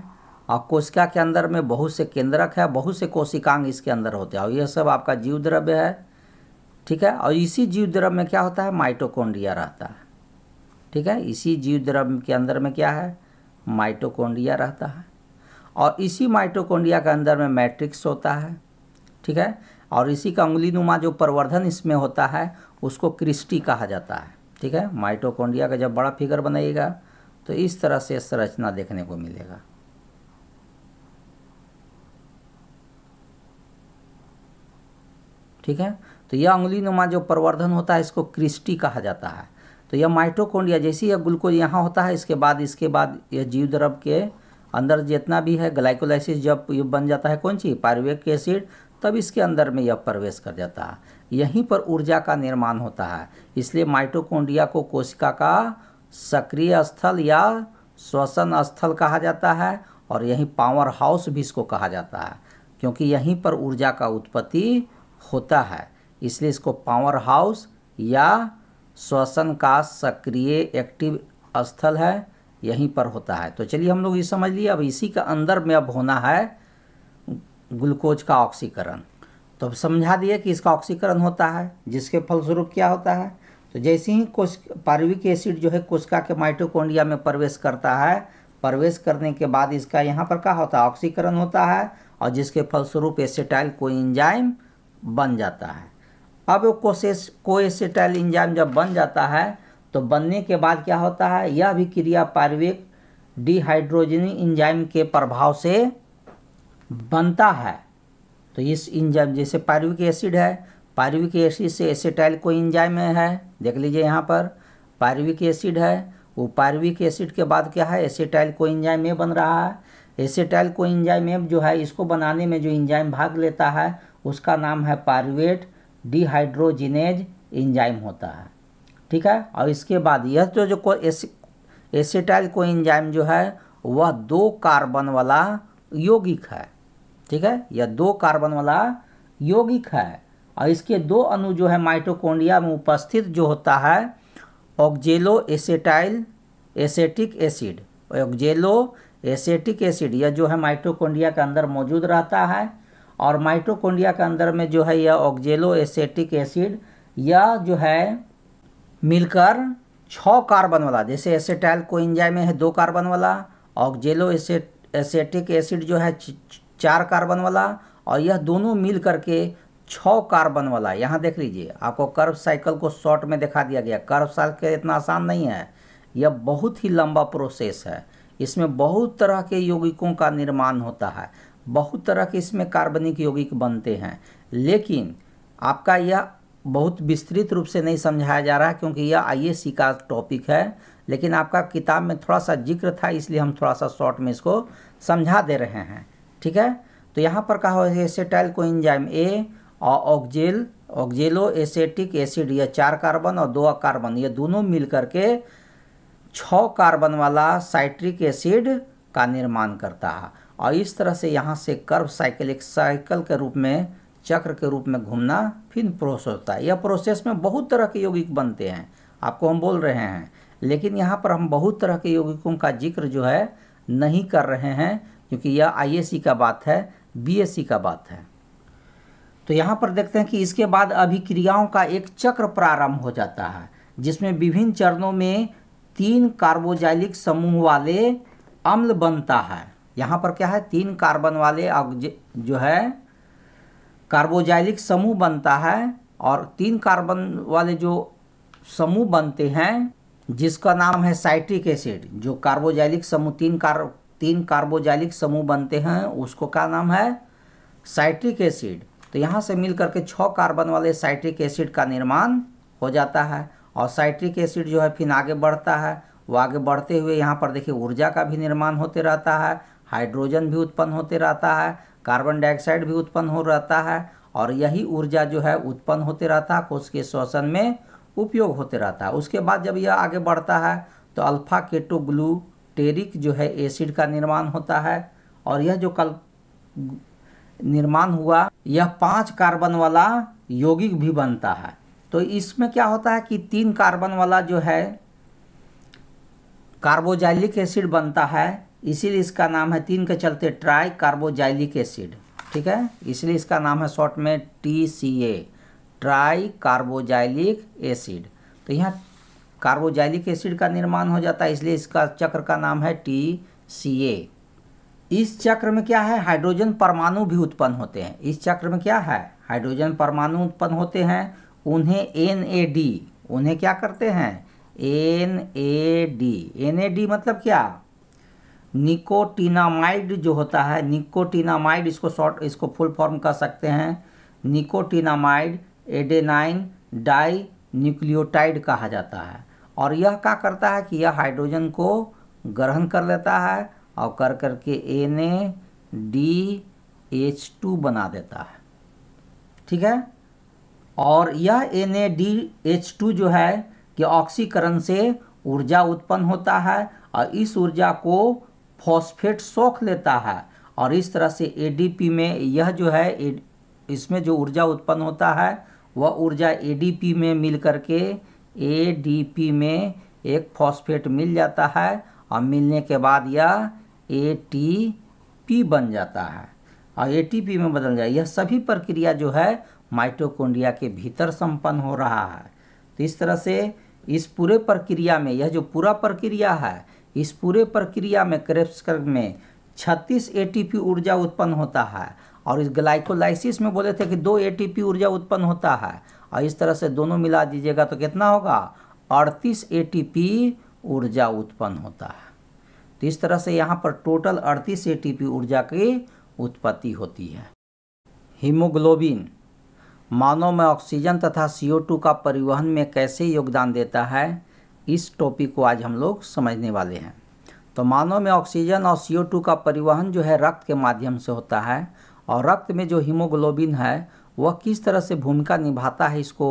और कोशिका के अंदर में बहुत से केंद्रक है बहुत से कोशिकांग इसके अंदर होते हैं और यह सब आपका जीव द्रव्य है ठीक है और इसी जीव द्रव्य में क्या होता है माइटोकोंडिया रहता है ठीक है इसी जीव द्रव्य के अंदर में क्या है माइटोकोंडिया रहता है और इसी माइटोकोंडिया के अंदर में मैट्रिक्स होता है ठीक है और इसी का उंगली नुमा जो प्रवर्धन इसमें होता है उसको क्रिस्टी कहा जाता है ठीक है माइटोकॉन्ड्रिया का जब बड़ा फिगर बनाइएगा तो इस तरह से संरचना देखने को मिलेगा ठीक है तो यह उंगली नुमा जो प्रवर्धन होता है इसको क्रिस्टी कहा जाता है तो यह माइटोकॉन्ड्रिया जैसे यह ग्लूकोज यहाँ होता है इसके बाद इसके बाद यह जीव द्रव के अंदर जितना भी है ग्लाइकोलाइसिस जब ये बन जाता है कौन सी पार्वेक एसिड तब इसके अंदर में यह प्रवेश कर जाता है यहीं पर ऊर्जा का निर्माण होता है इसलिए माइटोकॉन्ड्रिया को कोशिका का सक्रिय स्थल या श्वसन स्थल कहा जाता है और यहीं पावर हाउस भी इसको कहा जाता है क्योंकि यहीं पर ऊर्जा का उत्पत्ति होता है इसलिए इसको पावर हाउस या श्वसन का सक्रिय एक्टिव स्थल है यहीं पर होता है तो चलिए हम लोग ये समझ लिए अब इसी के अंदर में अब होना है ग्लूकोज का ऑक्सीकरण तो अब समझा दिए कि इसका ऑक्सीकरण होता है जिसके फलस्वरूप क्या होता है तो जैसे ही कोश पार्विक एसिड जो है कोशिका के माइटोकोंडिया में प्रवेश करता है प्रवेश करने के बाद इसका यहाँ पर क्या होता है ऑक्सीकरण होता है और जिसके फलस्वरूप एसेटाइल को इंजाइम बन जाता है अब वो को कोएसेटाइल इंजाइम जब बन जाता है तो बनने के बाद क्या होता है यह भी क्रिया पार्विक डिहाइड्रोजनी इंजाइम के प्रभाव से बनता है तो इस इंजाम जैसे पारविक एसिड है पार्विक एसिड से एसिटाइल को इंजाइम है देख लीजिए यहाँ पर पार्विक एसिड है वो पार्विक एसिड के बाद क्या है एसेटाइल को इंजाइम बन रहा है एसेटाइल को इंजाइम जो है इसको बनाने में जो इंजाइम भाग लेता है उसका नाम है पार्वेट डिहाइड्रोजिनेज इंजाइम होता है ठीक है और इसके बाद यह तो जो को एसिटाइल को इंजाइम जो है वह दो कार्बन वाला यौगिक है ठीक है यह दो कार्बन वाला यौगिक है और इसके दो अणु जो है माइटोकोंडिया में उपस्थित जो होता है oxaloacetyl acetic acid oxaloacetic acid यह जो है माइटोकोंडिया के अंदर मौजूद रहता है और माइटोकोंडिया के अंदर में जो है यह ऑक्जेलो एसेटिक एसिड यह जो है मिलकर छः कार्बन वाला जैसे एसेटाइल कोइंजाइम में है दो कार्बन वाला ऑक्जेलो एसेट एसेटिक एसिड जो है चार कार्बन वाला और यह दोनों मिल करके छः कार्बन वाला यहाँ देख लीजिए आपको कर्व साइकिल को शॉर्ट में दिखा दिया गया कर्व साइकिल इतना आसान नहीं है यह बहुत ही लंबा प्रोसेस है इसमें बहुत तरह के यौगिकों का निर्माण होता है बहुत तरह के इसमें कार्बनिक यौगिक बनते हैं लेकिन आपका यह बहुत विस्तृत रूप से नहीं समझाया जा रहा है क्योंकि यह आई का टॉपिक है लेकिन आपका किताब में थोड़ा सा जिक्र था इसलिए हम थोड़ा सा शॉर्ट में इसको समझा दे रहे हैं ठीक है तो यहाँ पर कहा एसेटाइल को इंजाइम ए और ऑक्जेल ऑक्जेलो एसेटिक एसिड या चार कार्बन और दो कार्बन ये दोनों मिल करके छ कार्बन वाला साइट्रिक एसिड का निर्माण करता है और इस तरह से यहाँ से कर्व साइकिल एक साइकिल के रूप में चक्र के रूप में घूमना फिर प्रोसेस होता है यह प्रोसेस में बहुत तरह के यौगिक बनते हैं आपको हम बोल रहे हैं लेकिन यहाँ पर हम बहुत तरह के यौगिकों का जिक्र जो है नहीं कर रहे हैं क्योंकि यह आई का बात है बी का बात है तो यहाँ पर देखते हैं कि इसके बाद अभिक्रियाओं का एक चक्र प्रारंभ हो जाता है जिसमें विभिन्न चरणों में तीन कार्बोजाइलिक समूह वाले अम्ल बनता है यहाँ पर क्या है तीन कार्बन वाले जो है कार्बोजाइलिक समूह बनता है और तीन कार्बन वाले जो समूह बनते हैं जिसका नाम है साइट्रिक एसिड जो कार्बोजाइलिक समूह तीन कार्ब तीन कार्बोजाइलिक समूह बनते हैं उसको क्या नाम है साइट्रिक एसिड तो यहाँ से मिल करके छः कार्बन वाले साइट्रिक एसिड का निर्माण हो जाता है और साइट्रिक एसिड जो है फिर आगे बढ़ता है वो आगे बढ़ते हुए यहाँ पर देखिए ऊर्जा का भी निर्माण होते रहता है हाइड्रोजन भी उत्पन्न होते रहता है कार्बन डाइऑक्साइड भी उत्पन्न हो रहता है और यही ऊर्जा जो है उत्पन्न होते रहता है कोष के श्वसन में उपयोग होते रहता है उसके बाद जब यह आगे बढ़ता है तो अल्फा केटो ग्लू टेरिक जो है एसिड का निर्माण होता है और यह जो कल निर्माण हुआ यह पांच कार्बन वाला यौगिक भी बनता है तो इसमें क्या होता है कि तीन कार्बन वाला जो है कार्बोजाइलिक एसिड बनता है इसीलिए इसका नाम है तीन के चलते ट्राई कार्बोजाइलिक एसिड ठीक है इसलिए इसका नाम है शॉर्ट में T C A tricarboxylic acid तो यहाँ कार्बोजाइलिक एसिड का निर्माण हो जाता है इसलिए इसका चक्र का नाम है टी सी ए इस चक्र में क्या है हाइड्रोजन परमाणु भी उत्पन्न होते हैं इस चक्र में क्या है हाइड्रोजन परमाणु उत्पन्न होते हैं उन्हें एन ए डी उन्हें क्या करते हैं N A D N A D मतलब क्या निकोटिनामाइड जो होता है निकोटिनामाइड इसको शॉर्ट इसको फुल फॉर्म कर सकते हैं निकोटिनामाइड एडेनाइन डाई न्यूक्लियोटाइड कहा जाता है और यह क्या करता है कि यह हाइड्रोजन को ग्रहण कर लेता है और कर करके N A D H two बना देता है ठीक है और यह N A D H two जो है कि ऑक्सीकरण से ऊर्जा उत्पन्न होता है और इस ऊर्जा को फॉस्फेट सोख लेता है और इस तरह से एडीपी में यह जो है इसमें जो ऊर्जा उत्पन्न होता है वह ऊर्जा एडीपी में मिल करके पी में एक फॉस्फेट मिल जाता है और मिलने के बाद यह पी बन जाता है और पी में बदल जाए यह सभी प्रक्रिया जो है माइटोकोंड्रिया के भीतर संपन्न हो रहा है तो इस तरह से इस पूरे प्रक्रिया में यह जो पूरा प्रक्रिया है इस पूरे प्रक्रिया में क्रेप्स में 36 एटीपी ऊर्जा उत्पन्न होता है और इस ग्लाइकोलाइसिस में बोले थे कि दो एटीपी ऊर्जा उत्पन्न होता है और इस तरह से दोनों मिला दीजिएगा तो कितना होगा अड़तीस ए ऊर्जा उत्पन्न होता है तो इस तरह से यहाँ पर टोटल अड़तीस ए ऊर्जा की उत्पत्ति होती है हीमोग्लोबिन मानव में ऑक्सीजन तथा सीओ का परिवहन में कैसे योगदान देता है इस टॉपिक को आज हम लोग समझने वाले हैं तो मानव में ऑक्सीजन और सीओ का परिवहन जो है रक्त के माध्यम से होता है और रक्त में जो हीमोग्लोबिन है वह किस तरह से भूमिका निभाता है इसको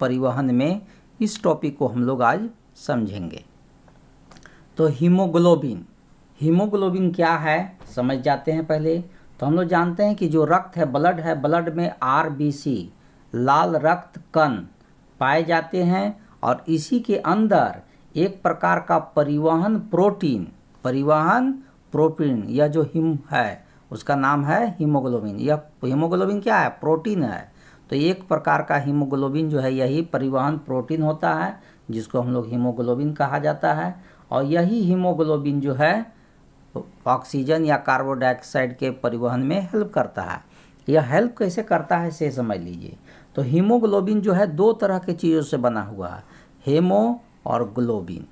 परिवहन में इस टॉपिक को हम लोग आज समझेंगे तो हीमोग्लोबिन हीमोग्लोबिन क्या है समझ जाते हैं पहले तो हम लोग जानते हैं कि जो रक्त है ब्लड है ब्लड में आर लाल रक्त कण पाए जाते हैं और इसी के अंदर एक प्रकार का परिवहन प्रोटीन परिवहन प्रोटीन या जो हिम है उसका नाम है हीमोग्लोबिन यह हीमोग्लोबिन क्या है प्रोटीन है तो एक प्रकार का हीमोग्लोबिन जो है यही परिवहन प्रोटीन होता है जिसको हम लोग हीमोग्लोबिन कहा जाता है और यही हीमोग्लोबिन जो है ऑक्सीजन या कार्बन डाइऑक्साइड के परिवहन में हेल्प करता है यह हेल्प कैसे करता है इसे समझ लीजिए तो हीमोग्लोबिन जो है दो तरह के चीज़ों से बना हुआ है हेमो और ग्लोबिन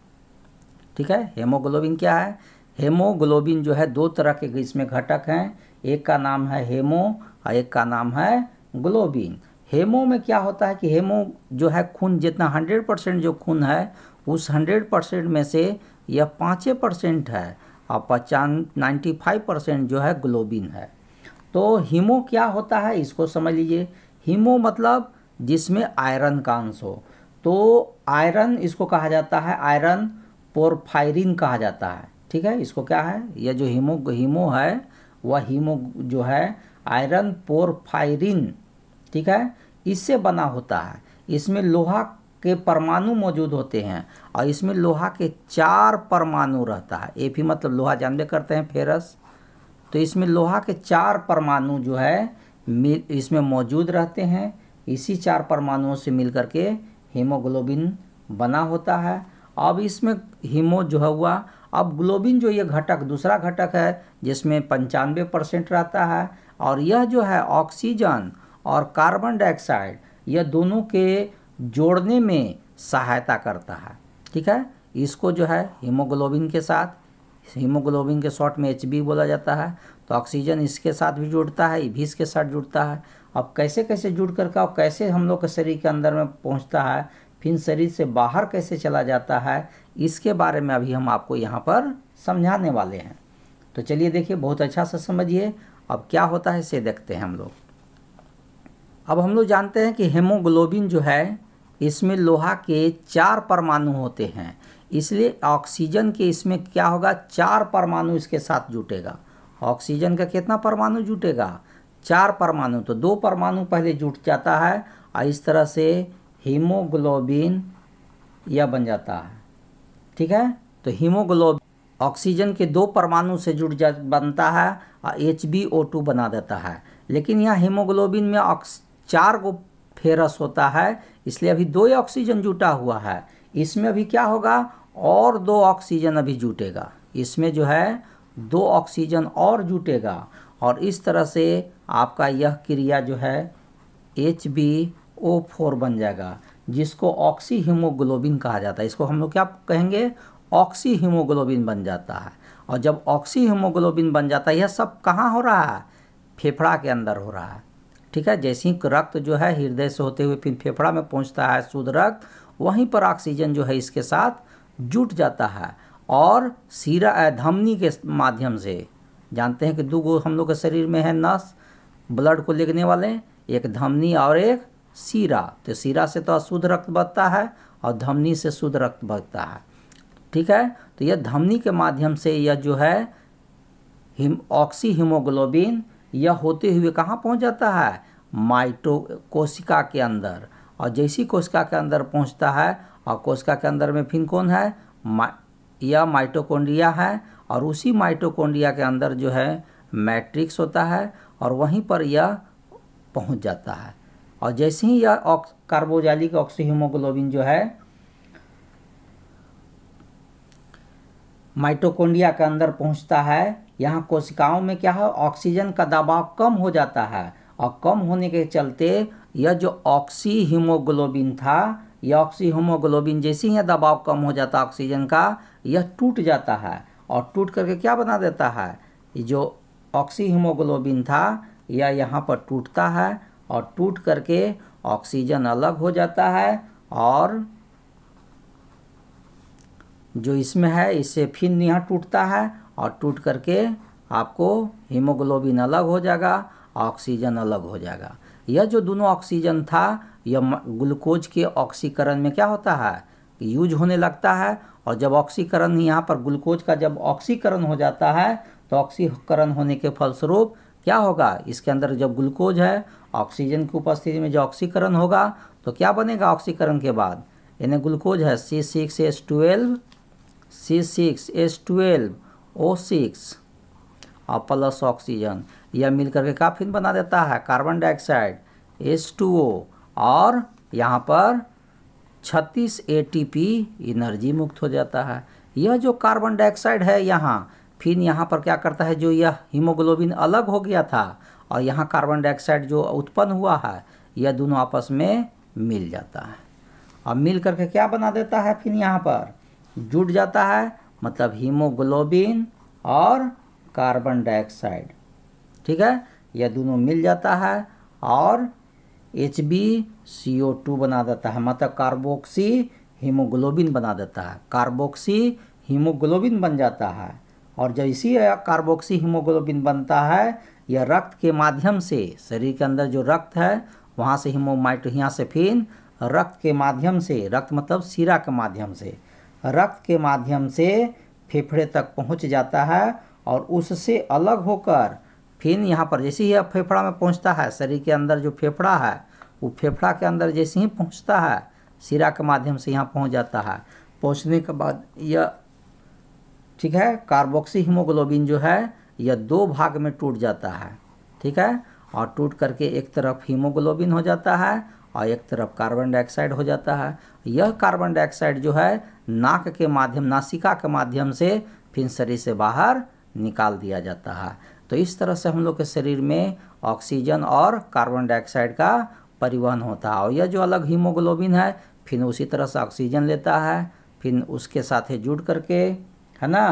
ठीक है हेमोग्लोबिन क्या है हेमोग्लोबिन जो है दो तरह के इसमें घटक हैं एक का नाम है हेमो और एक का नाम है ग्लोबिन हेमो में क्या होता है कि हेमो जो है खून जितना हंड्रेड परसेंट जो खून है उस हंड्रेड परसेंट में से यह पाँचे परसेंट है और पचान नाइन्टी फाइव परसेंट जो है ग्लोबिन है तो हीमो क्या होता है इसको समझ लीजिए हीमो मतलब जिसमें आयरन का अंश हो तो आयरन इसको कहा जाता है आयरन पोरफायरिन कहा जाता है ठीक है इसको क्या है यह जो हीमो हीमो है वह हीमो जो है आयरन पोरफायरिन ठीक है इससे बना होता है इसमें लोहा के परमाणु मौजूद होते हैं और इसमें लोहा के चार परमाणु रहता है ए भी मतलब लोहा जानबे करते हैं फेरस तो इसमें लोहा के चार परमाणु जो है इसमें मौजूद रहते हैं इसी चार परमाणुओं से मिल करके हीमोग्लोबिन बना होता है अब इसमें हीमो जो है हुआ अब ग्लोबिन जो ये घटक दूसरा घटक है जिसमें पंचानवे परसेंट रहता है और यह जो है ऑक्सीजन और कार्बन डाइऑक्साइड यह दोनों के जोड़ने में सहायता करता है ठीक है इसको जो है हीमोग्लोबिन के साथ हीमोग्लोबिन के शॉर्ट में एच बोला जाता है तो ऑक्सीजन इसके साथ भी जुड़ता है भी e इसके साथ जुड़ता है अब कैसे कैसे जुड़ करके और कैसे हम लोग के शरीर के अंदर में पहुंचता है फिर शरीर से बाहर कैसे चला जाता है इसके बारे में अभी हम आपको यहाँ पर समझाने वाले हैं तो चलिए देखिए बहुत अच्छा से समझिए अब क्या होता है इसे देखते हैं हम लोग अब हम लोग जानते हैं कि हेमोग्लोबिन जो है इसमें लोहा के चार परमाणु होते हैं इसलिए ऑक्सीजन के इसमें क्या होगा चार परमाणु इसके साथ जुटेगा ऑक्सीजन का कितना परमाणु जुटेगा चार परमाणु तो दो परमाणु पहले जुट जाता है और इस तरह से हीमोग्लोबिन यह बन जाता है ठीक है तो हीमोग्लोबिन ऑक्सीजन के दो परमाणु से जुड़ जा बनता है और एच बी ओ टू बना देता है लेकिन यहाँ हीमोग्लोबिन में ऑक्स चार को फेरस होता है इसलिए अभी दो ही ऑक्सीजन जुटा हुआ है इसमें अभी क्या होगा और दो ऑक्सीजन अभी जुटेगा इसमें जो है दो ऑक्सीजन और जुटेगा और इस तरह से आपका यह क्रिया जो है एच बी ओ फोर बन जाएगा जिसको ऑक्सी हीमोग्लोबिन कहा जाता है इसको हम लोग क्या कहेंगे ऑक्सी हीमोग्लोबिन बन जाता है और जब ऑक्सी हीमोग्लोबिन बन जाता है यह सब कहाँ हो रहा है फेफड़ा के अंदर हो रहा है ठीक है जैसे ही रक्त जो है हृदय से होते हुए फिर फेफड़ा में पहुँचता है शुद्ध रक्त वहीं पर ऑक्सीजन जो है इसके साथ जुट जाता है और सीरा धमनी के माध्यम से जानते हैं कि दो गो हम लोग के शरीर में है नस ब्लड को लेने वाले एक धमनी और एक सीरा तो सीरा से तो अशुद्ध रक्त बहता है और धमनी से शुद्ध रक्त बहता है ठीक है तो यह धमनी के माध्यम से यह जो है हिम ऑक्सी हीमोग्लोबिन यह होते हुए कहाँ पहुँच जाता है माइटो कोशिका के अंदर और जैसी कोशिका के अंदर पहुँचता है और कोशिका के अंदर में फिन कौन है मा यह माइटोकोंडिया है और उसी माइटोकोंडिया के अंदर जो है मैट्रिक्स होता है और वहीं पर यह पहुँच जाता है और जैसे ही यह कार्बोजालिक ऑक्सीहीमोग्लोबिन जो है माइटोकोंडिया के अंदर पहुंचता है यहाँ कोशिकाओं में क्या है ऑक्सीजन का दबाव कम हो जाता है और कम होने के चलते यह जो ऑक्सी हीमोग्लोबिन था यह ऑक्सी हीमोग्लोबिन जैसे ही यह दबाव कम हो जाता है ऑक्सीजन का यह टूट जाता है और टूट करके क्या बना देता है जो ऑक्सी हीमोग्लोबिन था यह यहाँ पर टूटता है और टूट करके ऑक्सीजन अलग हो जाता है और जो इसमें है इससे फिर यहाँ टूटता है और टूट करके आपको हीमोग्लोबिन अलग हो जाएगा ऑक्सीजन अलग हो जाएगा यह जो दोनों ऑक्सीजन था यह ग्लूकोज के ऑक्सीकरण में क्या होता है यूज होने लगता है और जब ऑक्सीकरण यहाँ पर ग्लूकोज का जब ऑक्सीकरण हो जाता है तो ऑक्सीकरण होने के फलस्वरूप क्या होगा इसके अंदर जब ग्लूकोज है ऑक्सीजन की उपस्थिति में जो ऑक्सीकरण होगा तो क्या बनेगा ऑक्सीकरण के बाद यानी ग्लूकोज है C six S twelve C six S twelve O six और प्लस ऑक्सीजन यह मिलकर के काफिन बना देता है carbon dioxide S two O और यहाँ पर छत्तीस ए टी पी एनर्जी मुक्त हो जाता है यह जो कार्बन डाइऑक्साइड है यहाँ फिर यहाँ पर क्या करता है जो यह हीमोग्लोबिन अलग हो गया था और यहाँ कार्बन डाइऑक्साइड जो उत्पन्न हुआ है यह दोनों आपस में मिल जाता है और मिल करके क्या बना देता है फिर यहाँ पर जुट जाता है मतलब हीमोग्लोबिन और कार्बन डाइऑक्साइड ठीक है यह दोनों मिल जाता है और H B C O two बना देता है मतलब कार्बोक्सी हीमोग्लोबिन बना देता है कार्बोक्सी हीमोग्लोबिन बन जाता है और जब इसी कार्बोक्सी हीमोग्लोबिन बनता है यह रक्त के माध्यम से शरीर के अंदर जो रक्त है वहाँ से से फिर रक्त के माध्यम से रक्त मतलब सीरा के माध्यम से रक्त के माध्यम से फेफड़े तक पहुँच जाता है और उससे अलग होकर फिर यहाँ पर जैसे ही फेफड़ा में पहुँचता है शरीर के अंदर जो फेफड़ा है वो फेफड़ा के अंदर जैसे ही पहुँचता है सिरा के माध्यम से यहाँ पहुँच जाता है पहुँचने के बाद यह ठीक है कार्बोक्सी हीमोग्लोबिन जो है यह दो भाग में टूट जाता है ठीक है और टूट करके एक तरफ हीमोग्लोबिन हो जाता है और एक तरफ कार्बन डाइऑक्साइड हो जाता है यह कार्बन डाइऑक्साइड जो है नाक के माध्यम नासिका के माध्यम से फिर शरीर से बाहर निकाल दिया जाता है तो इस तरह से हम लोग के शरीर में ऑक्सीजन और कार्बन डाइऑक्साइड का परिवहन होता है और यह जो अलग हीमोग्लोबिन है फिर उसी तरह से ऑक्सीजन लेता है फिर उसके साथ जुड़ करके है ना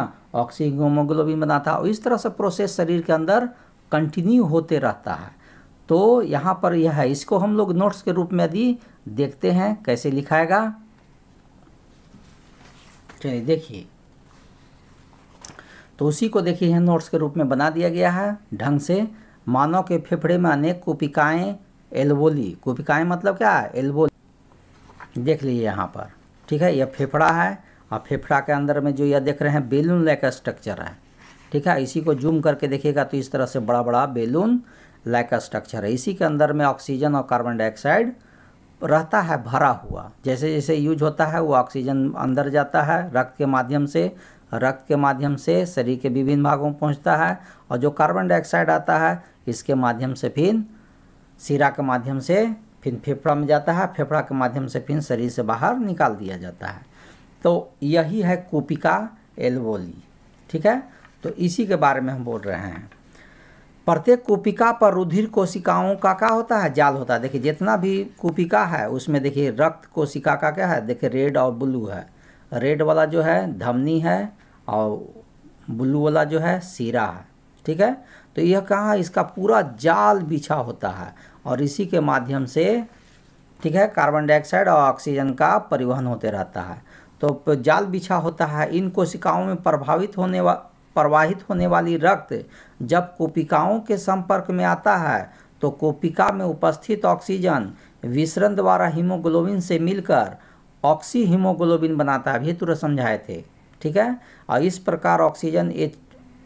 ऑक्सीगोमोग्लोबिन बनाता है और इस तरह से प्रोसेस शरीर के अंदर कंटिन्यू होते रहता है तो यहाँ पर यह है इसको हम लोग नोट्स के रूप में भी देखते हैं कैसे लिखाएगा चलिए देखिए तो उसी को देखिए नोट्स के रूप में बना दिया गया है ढंग से मानव के फेफड़े में अनेक कोपिकाएँ एल्बोली कोपिकाएँ मतलब क्या है एल्बोली देख लीजिए यहाँ पर ठीक है यह फेफड़ा है और फेफड़ा के अंदर में जो यह देख रहे हैं बेलून लाइक स्ट्रक्चर है ठीक है इसी को जूम करके देखिएगा तो इस तरह से बड़ा बड़ा बेलून लाइक स्ट्रक्चर है इसी के अंदर में ऑक्सीजन और कार्बन डाइऑक्साइड रहता है भरा हुआ जैसे जैसे यूज होता है वो ऑक्सीजन अंदर जाता है रक्त के माध्यम से रक्त के माध्यम से शरीर के विभिन्न भागों में पहुँचता है और जो कार्बन डाइऑक्साइड आता है इसके माध्यम से फिर सिरा के माध्यम से फिर फेफड़ा में जाता है फेफड़ा के माध्यम से फिर शरीर से बाहर निकाल दिया जाता है तो यही है कोपिका एल्वोली ठीक है तो इसी के बारे में हम बोल रहे हैं प्रत्येक कोपिका पर रुधिर कोशिकाओं का क्या होता है जाल होता है देखिए जितना भी कोपिका है उसमें देखिए रक्त कोशिका का क्या है देखिए रेड और ब्लू है रेड वाला जो है धमनी है और ब्लू वाला जो है सीरा है ठीक है तो यह कहाँ इसका पूरा जाल बिछा होता है और इसी के माध्यम से ठीक है कार्बन डाइऑक्साइड और ऑक्सीजन का परिवहन होते रहता है तो जाल बिछा होता है इन कोशिकाओं में प्रभावित होने वा प्रवाहित होने वाली रक्त जब कोपिकाओं के संपर्क में आता है तो कोपिका में उपस्थित ऑक्सीजन विसरण द्वारा हीमोग्लोबिन से मिलकर ऑक्सी हीमोग्लोबिन बनाता है अभी तुरंत समझाए थे ठीक है और इस प्रकार ऑक्सीजन एच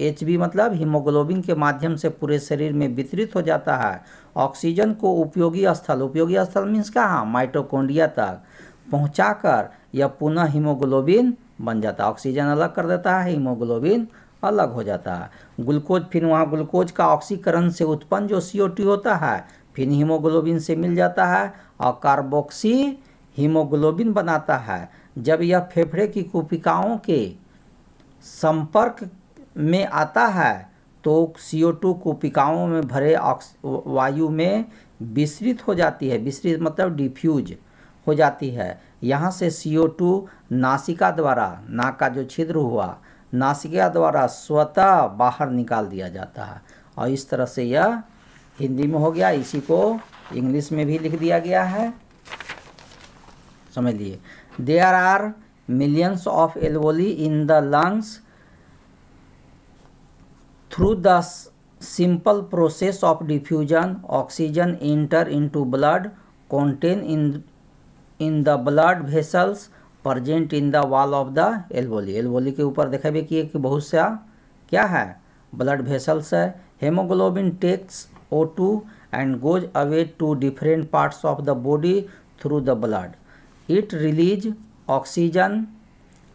एच बी मतलब हीमोग्लोबिन के माध्यम से पूरे शरीर में वितरित हो जाता है ऑक्सीजन को उपयोगी स्थल उपयोगी स्थल मीन्स कहाँ माइटोकोंडिया तक कर यह पुनः हीमोग्लोबिन बन जाता है ऑक्सीजन अलग कर देता है हीमोग्लोबिन अलग हो जाता है ग्लूकोज फिर वहाँ ग्लूकोज का ऑक्सीकरण से उत्पन्न जो सी होता है फिर हीमोग्लोबिन से मिल जाता है और कार्बोक्सी हीमोग्लोबिन बनाता है जब यह फेफड़े की कूपिकाओं के संपर्क में आता है तो सी ओ टू कुपिकाओं में भरे वायु में विसरित हो जाती है विसरित मतलब डिफ्यूज हो जाती है यहाँ से टू नासिका द्वारा नाक का जो छिद्र हुआ नासिका द्वारा स्वतः बाहर निकाल दिया जाता है और इस तरह से यह हिंदी में हो गया इसी को इंग्लिश में भी लिख दिया गया है समझ लिए there are millions of एलवोली in the lungs through the simple process of diffusion oxygen inter into blood contain in in the blood vessels present in the wall of the एल्बोली एल्बोली के ऊपर देखेबे किए कि बहुत सा क्या है ब्लड वेसल्स है haemoglobin takes O two and goes away to different parts of the body through the blood it release oxygen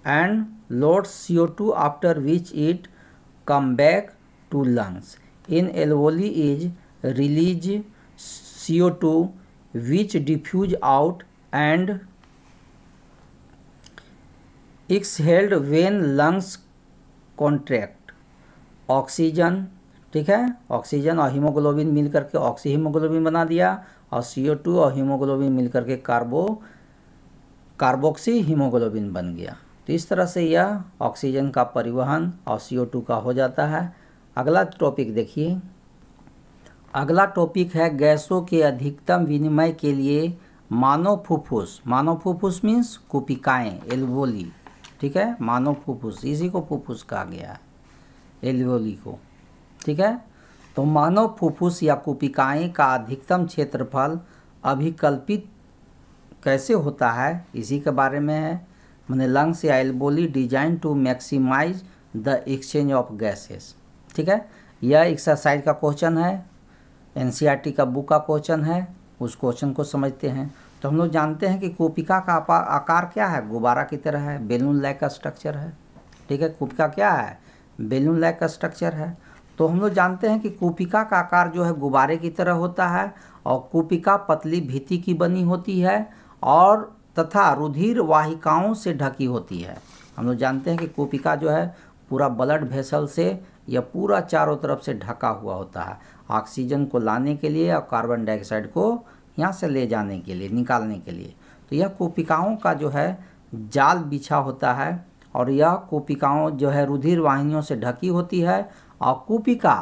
and after which it come back to lungs in lungs. Is release C O two which diffuse out and exhaled when lungs contract oxygen ठीक है oxygen और haemoglobin मिल करके oxy haemoglobin बना दिया और सी to और haemoglobin मिल करके कार्बो carboxy haemoglobin बन गया तो इस तरह से यह ऑक्सीजन का परिवहन और सी टू का हो जाता है अगला टॉपिक देखिए अगला टॉपिक है गैसों के अधिकतम विनिमय के लिए मानव फुफ्फुस मानव फुफ्फुस मीन्स कुपिकाएँ एल्वोली ठीक है मानव फुफ्फुस इसी को फुफ्फुस कहा गया है एल्वोली को ठीक है तो मानव फुफ्फुस या कुपिकाएँ का अधिकतम क्षेत्रफल अभिकल्पित कैसे होता है इसी के बारे में है मैंने लंग्स या एल्बोली design to maximise the exchange of gases ठीक है यह एक्सरसाइज का क्वेश्चन है एनसीईआरटी e का बुक का क्वेश्चन है उस क्वेश्चन को समझते हैं तो हम लोग जानते हैं कि कोपिका का आकार क्या है गुब्बारा की तरह है बेलून लैक का स्ट्रक्चर है ठीक है कोपिका क्या है बेलून लैक का स्ट्रक्चर है तो हम लोग जानते हैं कि कोपिका का आकार जो है गुब्बारे की तरह होता है और कोपिका पतली भीति की बनी होती है और तथा रुधिर वाहिकाओं से ढकी होती है हम लोग जानते हैं कि कोपिका जो है पूरा ब्लड भेसल से यह पूरा चारों तरफ से ढका हुआ होता है ऑक्सीजन को लाने के लिए और कार्बन डाइऑक्साइड को यहाँ से ले जाने के लिए निकालने के लिए तो यह कोपिकाओं का जो है जाल बिछा होता है और यह कोपिकाओं जो है रुधिर वाहिनियों से ढकी होती है और कोपिका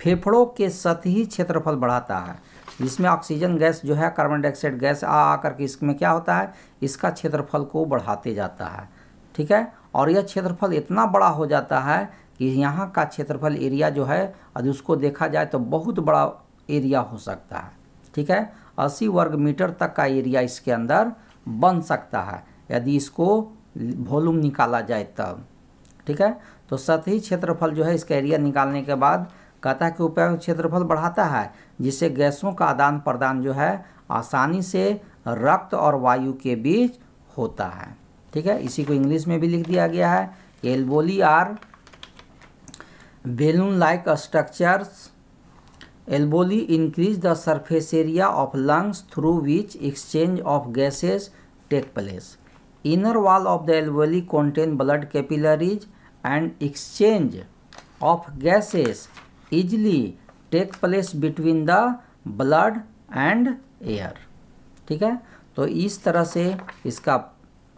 फेफड़ों के सतही क्षेत्रफल बढ़ाता है जिसमें ऑक्सीजन गैस जो है कार्बन डाइऑक्साइड गैस आ आ करके इसमें क्या होता है इसका क्षेत्रफल को बढ़ाते जाता है ठीक है और यह क्षेत्रफल इतना बड़ा हो जाता है कि यहाँ का क्षेत्रफल एरिया जो है यदि उसको देखा जाए तो बहुत बड़ा एरिया हो सकता है ठीक है अस्सी वर्ग मीटर तक का एरिया इसके अंदर बन सकता है यदि इसको वॉल्यूम निकाला जाए तब ठीक है तो सतही क्षेत्रफल जो है इसका एरिया निकालने के बाद कहता है कि उपयोग क्षेत्रफल बढ़ाता है जिससे गैसों का आदान प्रदान जो है आसानी से रक्त और वायु के बीच होता है ठीक है इसी को इंग्लिश में भी लिख दिया गया है एल्बोली are balloon like structures एल्बोली increase the surface area of lungs through which exchange of gases take place inner wall of the एल्बोली contain blood capillaries and exchange of gases easily take place between the blood and air ठीक है तो इस तरह से इसका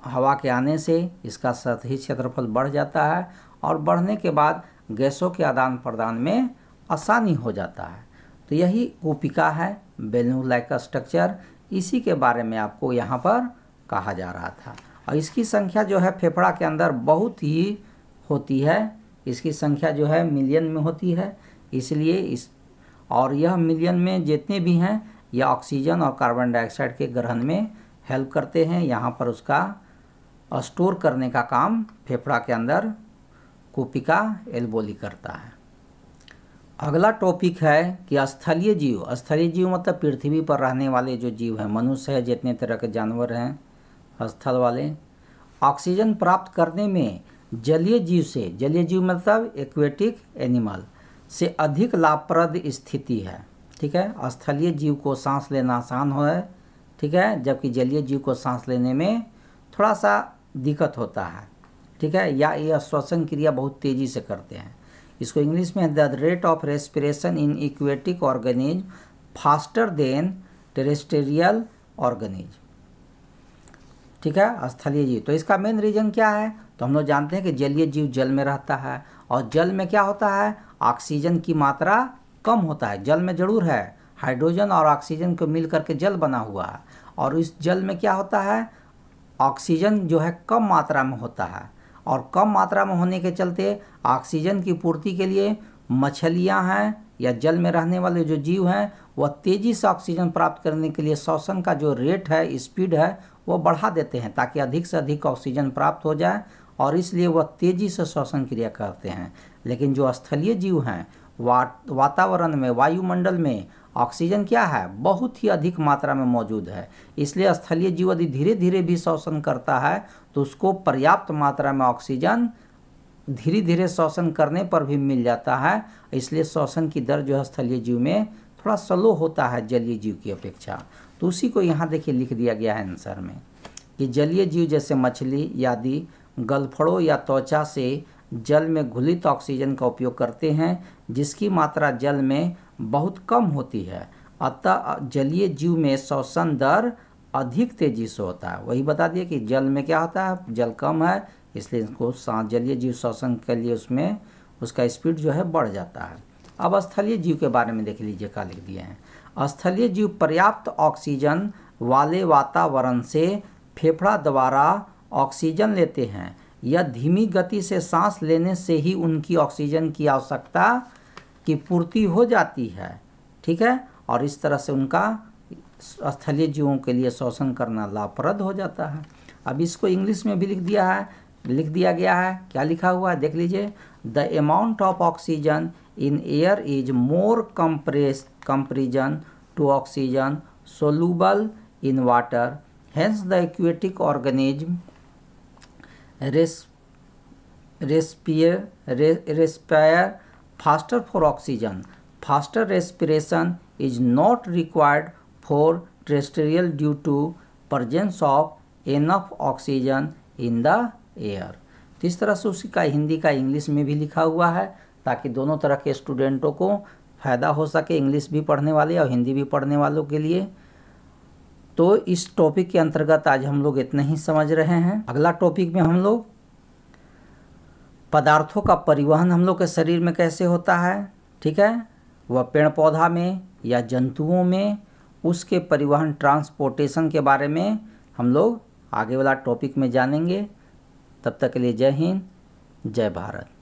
हवा के आने से इसका सतही क्षेत्रफल बढ़ जाता है और बढ़ने के बाद गैसों के आदान प्रदान में आसानी हो जाता है तो यही ओपिका है बेलू लाइक का स्ट्रक्चर इसी के बारे में आपको यहाँ पर कहा जा रहा था और इसकी संख्या जो है फेफड़ा के अंदर बहुत ही होती है इसकी संख्या जो है मिलियन में होती है इसलिए इस और यह मिलियन में जितने भी हैं यह ऑक्सीजन और कार्बन डाइऑक्साइड के ग्रहण में हेल्प करते हैं यहाँ पर उसका स्टोर करने का काम फेफड़ा के अंदर कोपिका एल्बोली करता है अगला टॉपिक है कि स्थलीय जीव स्थलीय जीव मतलब पृथ्वी पर रहने वाले जो जीव हैं मनुष्य है जितने तरह के जानवर हैं स्थल वाले ऑक्सीजन प्राप्त करने में जलीय जीव से जलीय जीव मतलब एक्वेटिक एनिमल से अधिक लाभप्रद स्थिति है ठीक है स्थलीय जीव को सांस लेना आसान हो है ठीक है जबकि जलीय जीव को सांस लेने में थोड़ा सा दिक्कत होता है ठीक है या ये श्वसन क्रिया बहुत तेज़ी से करते हैं इसको इंग्लिश में the rate of respiration in aquatic organisms faster than terrestrial organisms ठीक है स्थलीय जीव तो इसका मेन रीज़न क्या है तो हम लोग जानते हैं कि जलीय जीव जल में रहता है और जल में क्या होता है ऑक्सीजन की मात्रा कम होता है जल में जरूर है हाइड्रोजन और ऑक्सीजन को मिल करके जल बना हुआ है और इस जल में क्या होता है ऑक्सीजन जो है कम मात्रा में होता है और कम मात्रा में होने के चलते ऑक्सीजन की पूर्ति के लिए मछलियाँ हैं या जल में रहने वाले जो जीव हैं वह तेज़ी से ऑक्सीजन प्राप्त करने के लिए श्वसन का जो रेट है स्पीड है वो बढ़ा देते हैं ताकि अधिक से अधिक ऑक्सीजन प्राप्त हो जाए और इसलिए वह तेज़ी से श्वसन क्रिया करते हैं लेकिन जो स्थलीय जीव हैं वा वातावरण में वायुमंडल में ऑक्सीजन क्या है बहुत ही अधिक मात्रा में मौजूद है इसलिए स्थलीय जीव यदि धीरे धीरे भी शोषण करता है तो उसको पर्याप्त मात्रा में ऑक्सीजन धीरे धीरे शोषण करने पर भी मिल जाता है इसलिए शोषण की दर जो है स्थलीय जीव में थोड़ा स्लो होता है जलीय जीव की अपेक्षा तो उसी को यहाँ देखिए लिख दिया गया है आंसर में कि जलीय जीव जैसे मछली आदि गलफड़ों या त्वचा से जल में घुलित ऑक्सीजन का उपयोग करते हैं जिसकी मात्रा जल में बहुत कम होती है अतः जलीय जीव में शोषण दर अधिक तेजी से होता है वही बता दिए कि जल में क्या होता है जल कम है इसलिए इसको सांस जलीय जीव शोषण के लिए उसमें उसका स्पीड जो है बढ़ जाता है अब स्थलीय जीव के बारे में देख लीजिए क्या लिख दिए हैं स्थलीय जीव पर्याप्त ऑक्सीजन वाले वातावरण से फेफड़ा द्वारा ऑक्सीजन लेते हैं या धीमी गति से सांस लेने से ही उनकी ऑक्सीजन की आवश्यकता की पूर्ति हो जाती है ठीक है और इस तरह से उनका स्थलीय जीवों के लिए शोषण करना लाभप्रद हो जाता है अब इसको इंग्लिश में भी लिख दिया है लिख दिया गया है क्या लिखा हुआ है देख लीजिए the amount of oxygen in air is more compress comparison to oxygen soluble in water hence the aquatic respire respire respire faster for oxygen. Faster respiration is not required for terrestrial due to presence of enough oxygen in the air. इस तरह से उसी का हिंदी का English में भी लिखा हुआ है ताकि दोनों तरह के स्टूडेंटों को फ़ायदा हो सके इंग्लिश भी पढ़ने वाले और हिंदी भी पढ़ने वालों के लिए तो इस टॉपिक के अंतर्गत आज हम लोग इतना ही समझ रहे हैं अगला टॉपिक में हम लोग पदार्थों का परिवहन हम लोग के शरीर में कैसे होता है ठीक है वह पेड़ पौधा में या जंतुओं में उसके परिवहन ट्रांसपोर्टेशन के बारे में हम लोग आगे वाला टॉपिक में जानेंगे तब तक के लिए जय हिंद जय भारत